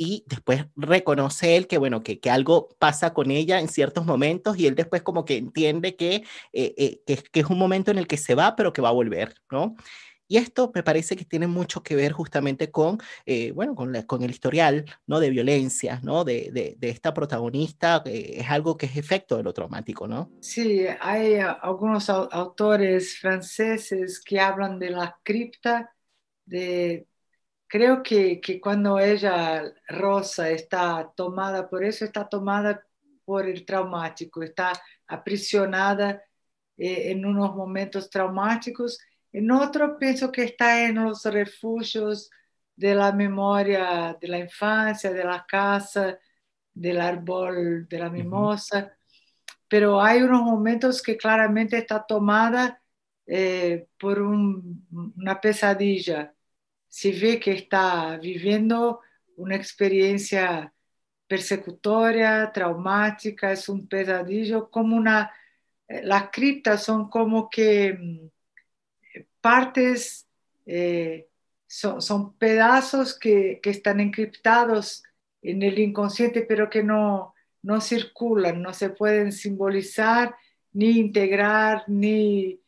y después reconoce él que, bueno, que, que, algo pasa con ella en ciertos momentos y él después como que entiende que, eh, eh, que, es un momento en el que se va, pero que va a volver, ¿no? Y esto me parece que tiene mucho que ver justamente con, eh, bueno, con, con, el historial, ¿no? De violencia, ¿no? De, de, de esta protagonista, es algo que es efecto de lo traumático, ¿no? Sí, hay algunos autores franceses que hablan de la cripta de creo que, que, cuando ella, Rosa, está tomada por eso, está tomada por el traumático, está aprisionada eh, en unos momentos traumáticos. En otro, pienso que está en los refugios de la memoria de la infancia, de la casa, del árbol, de la mimosa. Pero hay unos momentos que claramente está tomada eh, por una pesadilla se ve que está viviendo una experiencia persecutoria, traumática, es un pesadillo, como una, eh, las criptas son como que mm, partes, eh, son, pedazos que, están encriptados en el inconsciente, pero que no, circulan, no se pueden simbolizar, ni integrar, ni,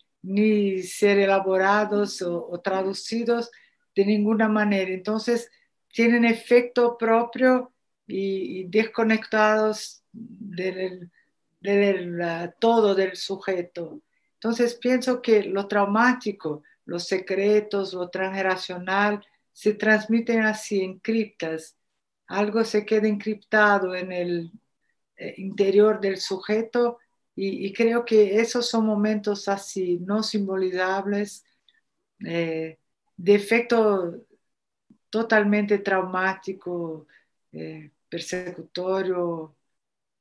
ser elaborados o traducidos de ninguna manera. Entonces, tienen efecto propio y, desconectados del, ah, todo del sujeto. Entonces, pienso que lo traumático, los secretos, lo transgeneracional, se transmiten así, en criptas. Algo se queda encriptado en el eh, interior del sujeto y, creo que esos son momentos así, no simbolizables, eh, de efecto totalmente traumático, eh, persecutorio,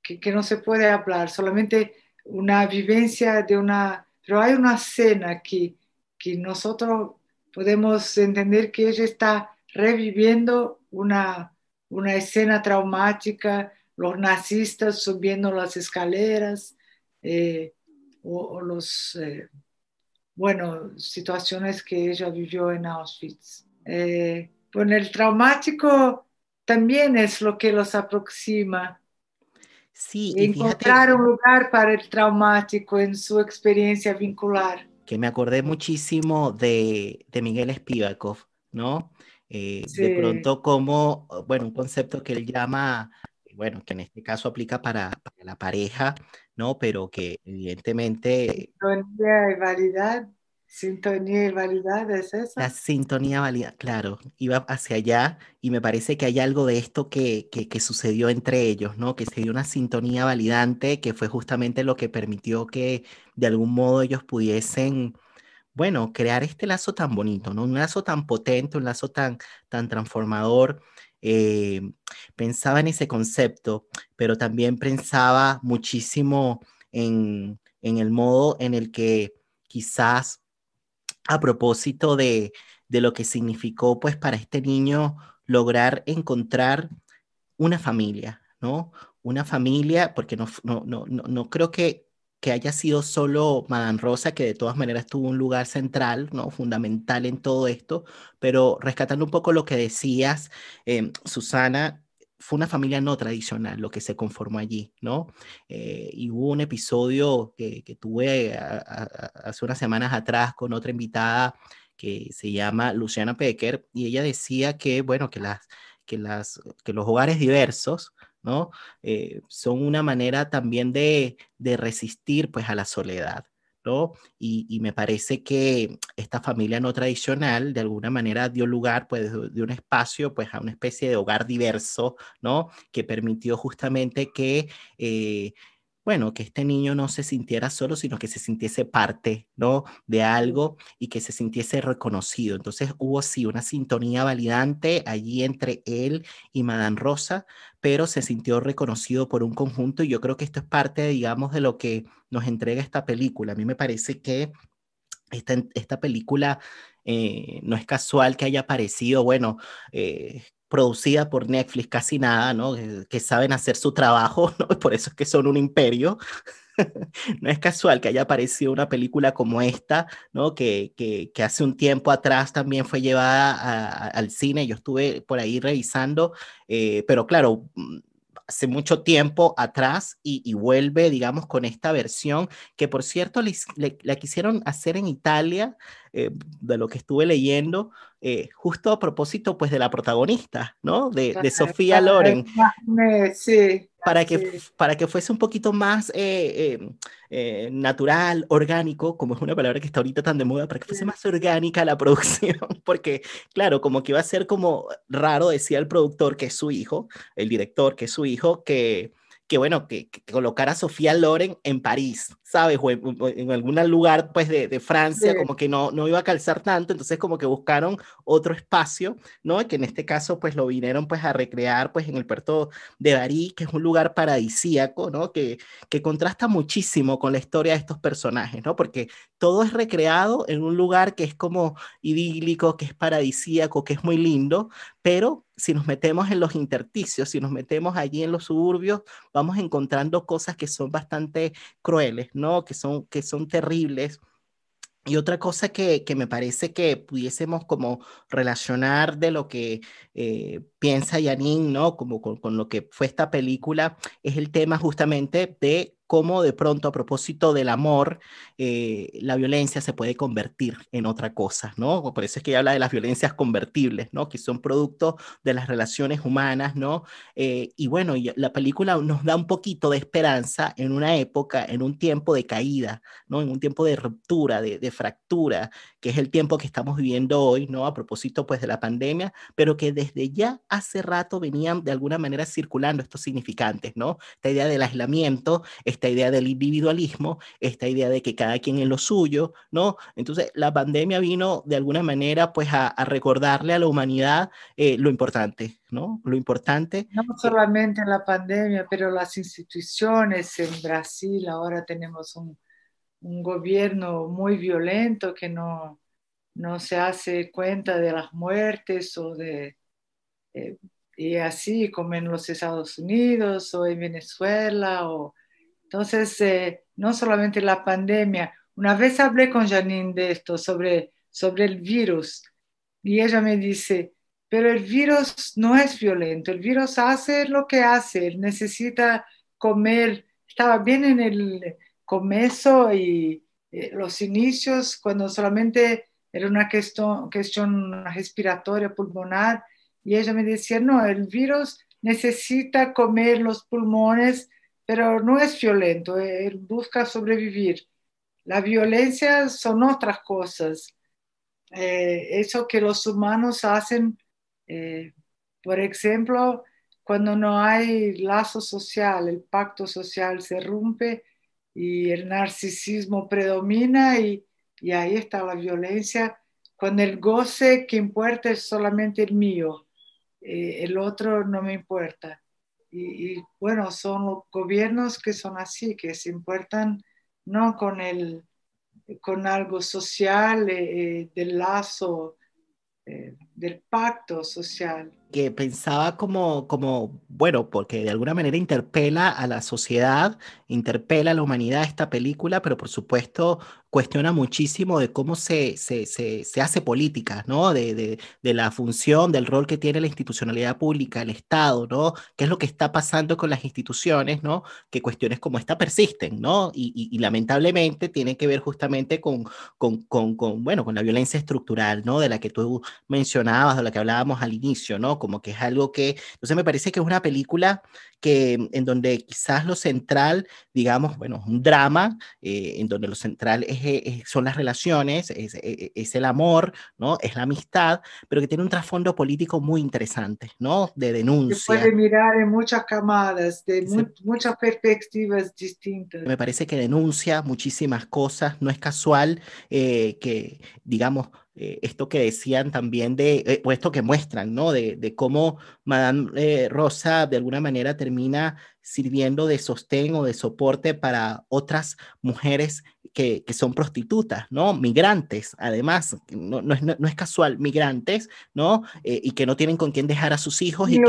que, no se puede hablar, solamente una vivencia de una... Pero hay una escena que, que nosotros podemos entender que ella está reviviendo una, escena traumática, los nazistas subiendo las escaleras eh, o, los... Eh, bueno, situaciones que ella vivió en Auschwitz. Eh, bueno, el traumático también es lo que los aproxima. Sí, encontrar un lugar para el traumático en su experiencia vincular. Que me acordé muchísimo de, Miguel Spivakov, ¿no? Eh, de pronto como, bueno, un concepto que él llama, bueno, que en este caso aplica para la pareja, ¿no? Pero que evidentemente... Sintonía y validad, sintonía y validad es eso. La sintonía validad, claro, iba hacia allá y me parece que hay algo de esto que, que, que sucedió entre ellos, ¿no? Que se dio una sintonía validante que fue justamente lo que permitió que de algún modo ellos pudiesen bueno, crear este lazo tan bonito, ¿no? Un lazo tan potente, un lazo tan, tan transformador eh, pensaba en ese concepto, pero también pensaba muchísimo en, el modo en el que quizás a propósito de, de lo que significó pues para este niño lograr encontrar una familia, ¿no? Una familia, porque no, no, no, no creo que que haya sido solo Madame Rosa, que de todas maneras tuvo un lugar central, ¿no? fundamental en todo esto, pero rescatando un poco lo que decías, em, Susana, fue una familia no tradicional lo que se conformó allí, ¿no? Eh, y hubo un episodio que, tuve hace unas semanas atrás con otra invitada que se llama Luciana Pecker, y ella decía que, bueno, que, las, que, las, que los hogares diversos, ¿no? Eh, son una manera también de, resistir pues a la soledad, ¿no? Y, me parece que esta familia no tradicional de alguna manera dio lugar pues de, un espacio pues a una especie de hogar diverso, ¿no? Que permitió justamente que... Eh, bueno, que este niño no se sintiera solo, sino que se sintiese parte, ¿no? De algo y que se sintiese reconocido. Entonces hubo sí una sintonía validante allí entre él y Madame Rosa, pero se sintió reconocido por un conjunto y yo creo que esto es parte, digamos, de lo que nos entrega esta película. A mí me parece que esta, película eh, no es casual que haya aparecido, bueno, eh, producida por Netflix, casi nada, ¿no? Eh, que, saben hacer su trabajo, ¿no? Por eso es que son un imperio. no es casual que haya aparecido una película como esta, ¿no? Que, hace un tiempo atrás también fue llevada al cine, yo estuve por ahí revisando, eh, pero claro, mm, hace mucho tiempo atrás y, vuelve, digamos, con esta versión que, por cierto, la quisieron hacer en Italia, eh, de lo que estuve leyendo, eh, justo a propósito pues de la protagonista, ¿no? De, Sofía Loren. Para que, para que fuese un poquito más eh, em, natural, orgánico, como es una palabra que está ahorita tan de moda, para que fuese más orgánica la producción, porque claro, como que iba a ser como raro, decía el productor que es su hijo, el director que es su hijo, que, que bueno, que, colocara a Sofía Loren en París, ¿sabes? O en, algún lugar pues de, Francia, como que no, no iba a calzar tanto, entonces como que buscaron otro espacio, ¿no? Que en este caso pues lo vinieron pues a recrear pues en el puerto de Barí, que es un lugar paradisíaco, ¿no? Que, que contrasta muchísimo con la historia de estos personajes, ¿no? Porque todo es recreado en un lugar que es como idílico, que es paradisíaco, que es muy lindo, pero si nos metemos en los intersticios, si nos metemos allí en los suburbios, vamos encontrando cosas que son bastante crueles, ¿no? Que son, que son terribles. Y otra cosa que, que me parece que pudiésemos como relacionar de lo que eh, piensa Yanin, ¿no? Como con, con lo que fue esta película, es el tema justamente de cómo de pronto a propósito del amor, eh, la violencia se puede convertir en otra cosa, ¿no? Por eso es que ella habla de las violencias convertibles, ¿no? Que son producto de las relaciones humanas, ¿no? Eh, y bueno, y la película nos da un poquito de esperanza en una época, en un tiempo de caída, ¿no? En un tiempo de ruptura, de fractura, que es el tiempo que estamos viviendo hoy, ¿no? A propósito, pues, de la pandemia, pero que desde ya hace rato venían de alguna manera circulando estos significantes, ¿no? Esta idea del aislamiento, esta idea del individualismo, esta idea de que cada quien es lo suyo, ¿no? Entonces, la pandemia vino de alguna manera, pues, a, recordarle a la humanidad eh, lo importante, ¿no? Lo importante. No solamente la pandemia, pero las instituciones en Brasil ahora tenemos un un gobierno muy violento que no, no se hace cuenta de las muertes o de, eh, y así como en los Estados Unidos o en Venezuela. O, entonces, eh, no solamente la pandemia. Una vez hablé con Janine de esto, sobre, sobre el virus, y ella me dice, pero el virus no es violento, el virus hace lo que hace, necesita comer, estaba bien en el, comeso y eh, los inicios, cuando solamente era una cuestión, cuestión respiratoria pulmonar, y ella me decía, no, el virus necesita comer los pulmones, pero no es violento, él busca sobrevivir. La violencia son otras cosas. Eh, eso que los humanos hacen, eh, por ejemplo, cuando no hay lazo social, el pacto social se rompe y el narcisismo predomina y, y ahí está la violencia, con el goce que importa es solamente el mío, eh, el otro no me importa. Y, bueno, son los gobiernos que son así, que se importan no con, el, con algo social, eh, eh, del lazo, del pacto social, que pensaba como, como, bueno, porque de alguna manera interpela a la sociedad, interpela a la humanidad esta película, pero por supuesto cuestiona muchísimo de cómo se, se, se, se hace política, ¿no? De, de, de, la función, del rol que tiene la institucionalidad pública, el Estado, ¿no? ¿Qué es lo que está pasando con las instituciones, ¿no? Que cuestiones como esta persisten, ¿no? Y, y, lamentablemente tiene que ver justamente con, con, con, con, bueno, con la violencia estructural, ¿no? De la que tú mencionabas, de la que hablábamos al inicio, ¿no? Como que es algo que, entonces me parece que es una película que, en donde quizás lo central, digamos, bueno, es un drama, eh, en donde lo central es eh, son las relaciones, eh, eh, es, el amor, ¿no? Es la amistad, pero que tiene un trasfondo político muy interesante, ¿no? De denuncia. Se puede mirar en muchas camadas, de muchas perspectivas distintas. Me parece que denuncia muchísimas cosas, no es casual que, digamos, esto que decían también de, o esto que muestran, ¿no? De, cómo Madame Rosa de alguna manera termina sirviendo de sostén o de soporte para otras mujeres que, son prostitutas, ¿no? Migrantes, además, no, no, es, casual, migrantes, ¿no? Eh, y que no tienen con quién dejar a sus hijos. y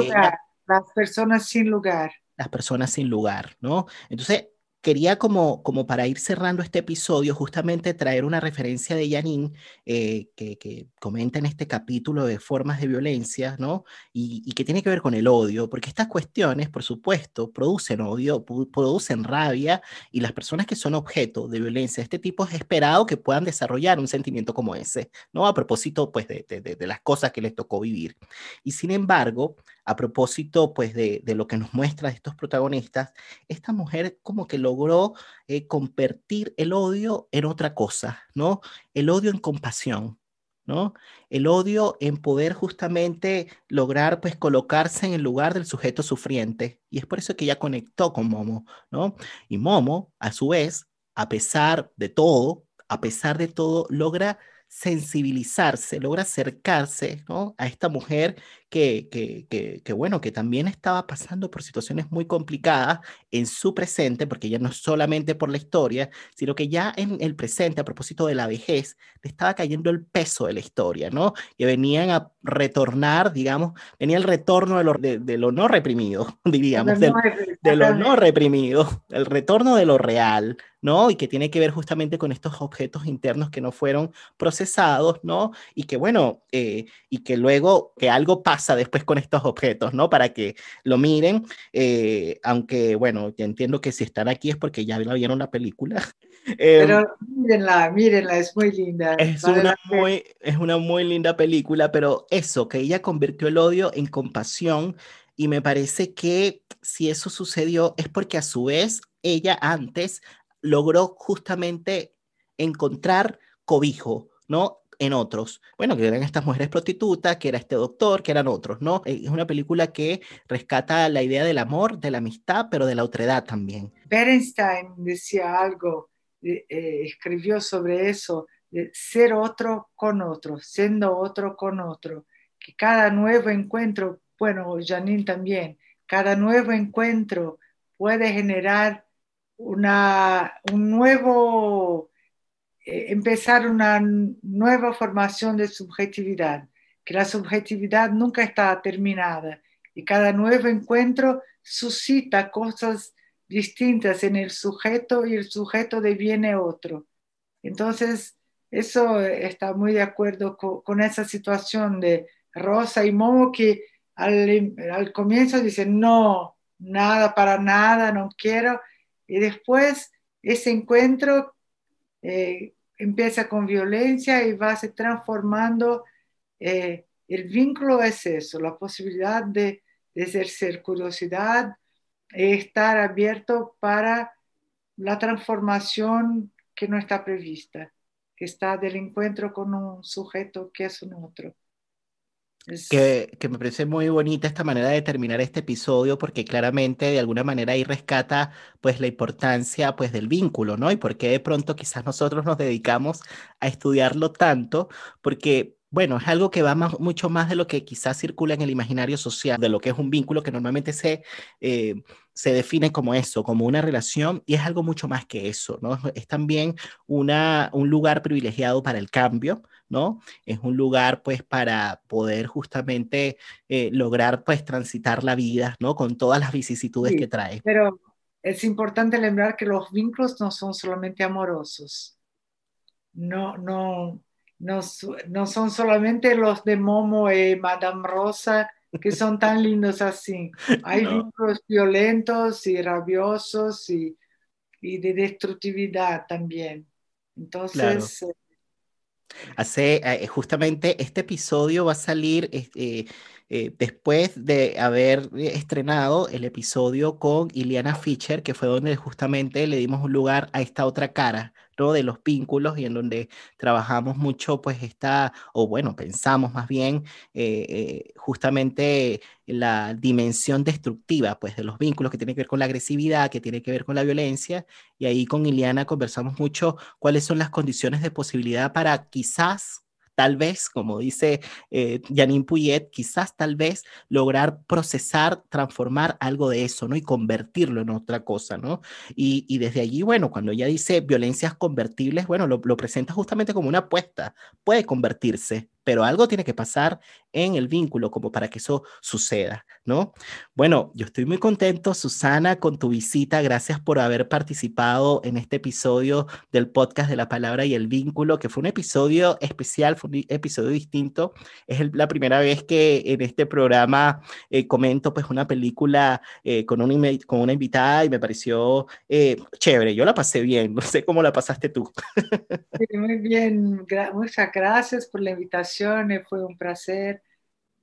las personas sin lugar. Las personas sin lugar, ¿no? Entonces, quería como, como para ir cerrando este episodio, justamente traer una referencia de Janine eh, que, que, comenta en este capítulo de formas de violencia, ¿no? Y, que tiene que ver con el odio, porque estas cuestiones, por supuesto, producen odio, producen rabia, y las personas que son objeto de violencia de este tipo es esperado que puedan desarrollar un sentimiento como ese, ¿no? A propósito, pues, de, de, de las cosas que les tocó vivir. Y sin embargo, a propósito pues de, lo que nos muestra estos protagonistas, esta mujer como que logró eh, convertir el odio en otra cosa, ¿no? El odio en compasión, ¿no? El odio en poder justamente lograr pues colocarse en el lugar del sujeto sufriente. Y es por eso que ella conectó con Momo, ¿no? Y Momo, a su vez, a pesar de todo, a pesar de todo, logra sensibilizarse, logra acercarse ¿no? a esta mujer que, que, que, bueno, que también estaba pasando por situaciones muy complicadas en su presente, porque ya no solamente por la historia, sino que ya en el presente, a propósito de la vejez, le estaba cayendo el peso de la historia, ¿no? Que venían a retornar, digamos, venía el retorno de lo, de, lo no reprimido, diríamos, de lo no reprimido, el retorno de lo real, ¿no? Y que tiene que ver justamente con estos objetos internos que no fueron procesados, ¿no? Y que bueno, eh, y que luego que algo pasa después con estos objetos, ¿no? Para que lo miren, eh, aunque bueno, ya entiendo que si están aquí es porque ya la vieron la película. Eh, pero mírenla, mírenla, es muy linda. Es, muy, es una muy linda película, pero eso, que ella convirtió el odio en compasión y me parece que si eso sucedió es porque a su vez ella antes logró justamente encontrar cobijo, ¿no? en otros. Bueno, que eran estas mujeres prostitutas, que era este doctor, que eran otros, ¿no? Eh, es una película que rescata la idea del amor, de la amistad, pero de la otredad también. Bernstein decía algo, eh, eh, escribió sobre eso, de ser otro con otro, siendo otro con otro, que cada nuevo encuentro, bueno, Janine también, cada nuevo encuentro puede generar una, un nuevo eh, empezar una nueva formación de subjetividad, que la subjetividad nunca está terminada y cada nuevo encuentro suscita cosas distintas en el sujeto y el sujeto deviene otro. Entonces, eso está muy de acuerdo con, esa situación de Rosa y Momo que al, em, al comienzo dicen, no, nada, para nada, no quiero. Y después ese encuentro eh, empieza con violencia y va se transformando. Eh, el vínculo es eso, la posibilidad de, de ejercer curiosidad, estar abierto para la transformación que no está prevista, que está del encuentro con un sujeto que es un otro. Que, me parece muy bonita esta manera de terminar este episodio porque claramente de alguna manera ahí rescata pues la importancia pues del vínculo, ¿no? Y porque de pronto quizás nosotros nos dedicamos a estudiarlo tanto, porque bueno, es algo que va mucho más de lo que quizás circula en el imaginario social, de lo que es un vínculo que normalmente se, eh, se define como eso, como una relación, y es algo mucho más que eso, ¿no? Es también una, un lugar privilegiado para el cambio, ¿no? Es un lugar, pues, para poder justamente eh, lograr, pues, transitar la vida, ¿no? Con todas las vicisitudes que trae. Pero es importante lembrar que los vínculos no son solamente amorosos. No, no, no, son solamente los de Momo y eh, Madame Rosa que son tan lindos así. Hay libros violentos y rabiosos y, y de destructividad también. Entonces... Hace, eh, justamente este episodio va a salir este, eh, después de haber eh, estrenado el episodio con Ileana Fischer, que fue donde justamente le dimos un lugar a esta otra cara, De los vínculos y en donde trabajamos mucho, pues está, o bueno, pensamos más bien eh, justamente la dimensión destructiva, pues de los vínculos que tiene que ver con la agresividad, que tiene que ver con la violencia, y ahí con Iliana conversamos mucho cuáles son las condiciones de posibilidad para quizás Tal vez, como dice eh, Janine Puyet, quizás tal vez lograr procesar, transformar algo de eso, ¿no? Y convertirlo en otra cosa, ¿no? Y, desde allí, bueno, cuando ella dice violencias convertibles, bueno, lo, lo presenta justamente como una apuesta, puede convertirse pero algo tiene que pasar en el vínculo como para que eso suceda, ¿no? Bueno, yo estoy muy contento, Susana, con tu visita. Gracias por haber participado en este episodio del podcast de la palabra y el vínculo, que fue un episodio especial, fue un episodio distinto. Es la primera vez que en este programa eh, comento pues una película eh, con, una, con una invitada y me pareció eh, chévere. Yo la pasé bien, no sé cómo la pasaste tú. muy bien, muchas gracias por la invitación fue un placer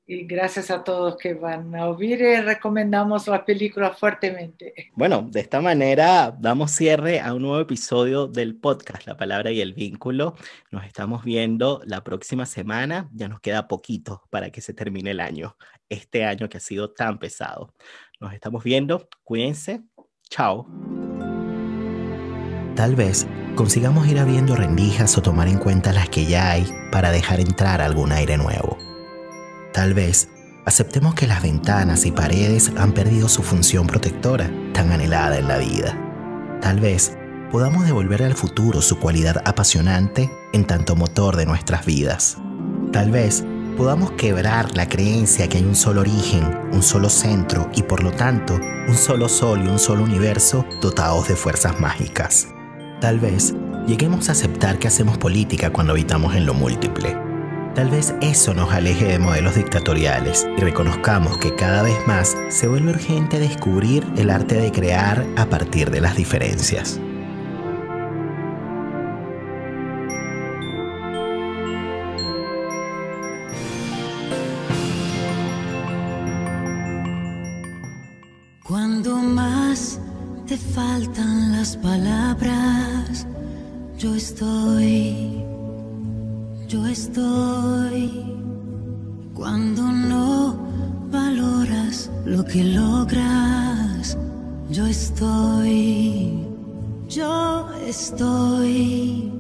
y gracias a todos que van a oír eh, recomendamos la película fuertemente. Bueno, de esta manera damos cierre a un nuevo episodio del podcast La Palabra y el Vínculo. Nos estamos viendo la próxima semana, ya nos queda poquito para que se termine el año, este año que ha sido tan pesado. Nos estamos viendo, cuídense, chao. Tal vez consigamos ir abriendo rendijas o tomar en cuenta las que ya hay para dejar entrar algún aire nuevo. Tal vez aceptemos que las ventanas y paredes han perdido su función protectora tan anhelada en la vida. Tal vez podamos devolver al futuro su cualidad apasionante en tanto motor de nuestras vidas. Tal vez podamos quebrar la creencia que hay un solo origen, un solo centro y por lo tanto un solo sol y un solo universo dotados de fuerzas mágicas. Tal vez lleguemos a aceptar que hacemos política cuando habitamos en lo múltiple. Tal vez eso nos aleje de modelos dictatoriales y reconozcamos que cada vez más se vuelve urgente descubrir el arte de crear a partir de las diferencias. palabras, yo estoy, yo estoy. Cuando no valoras lo que logras, yo estoy, yo estoy.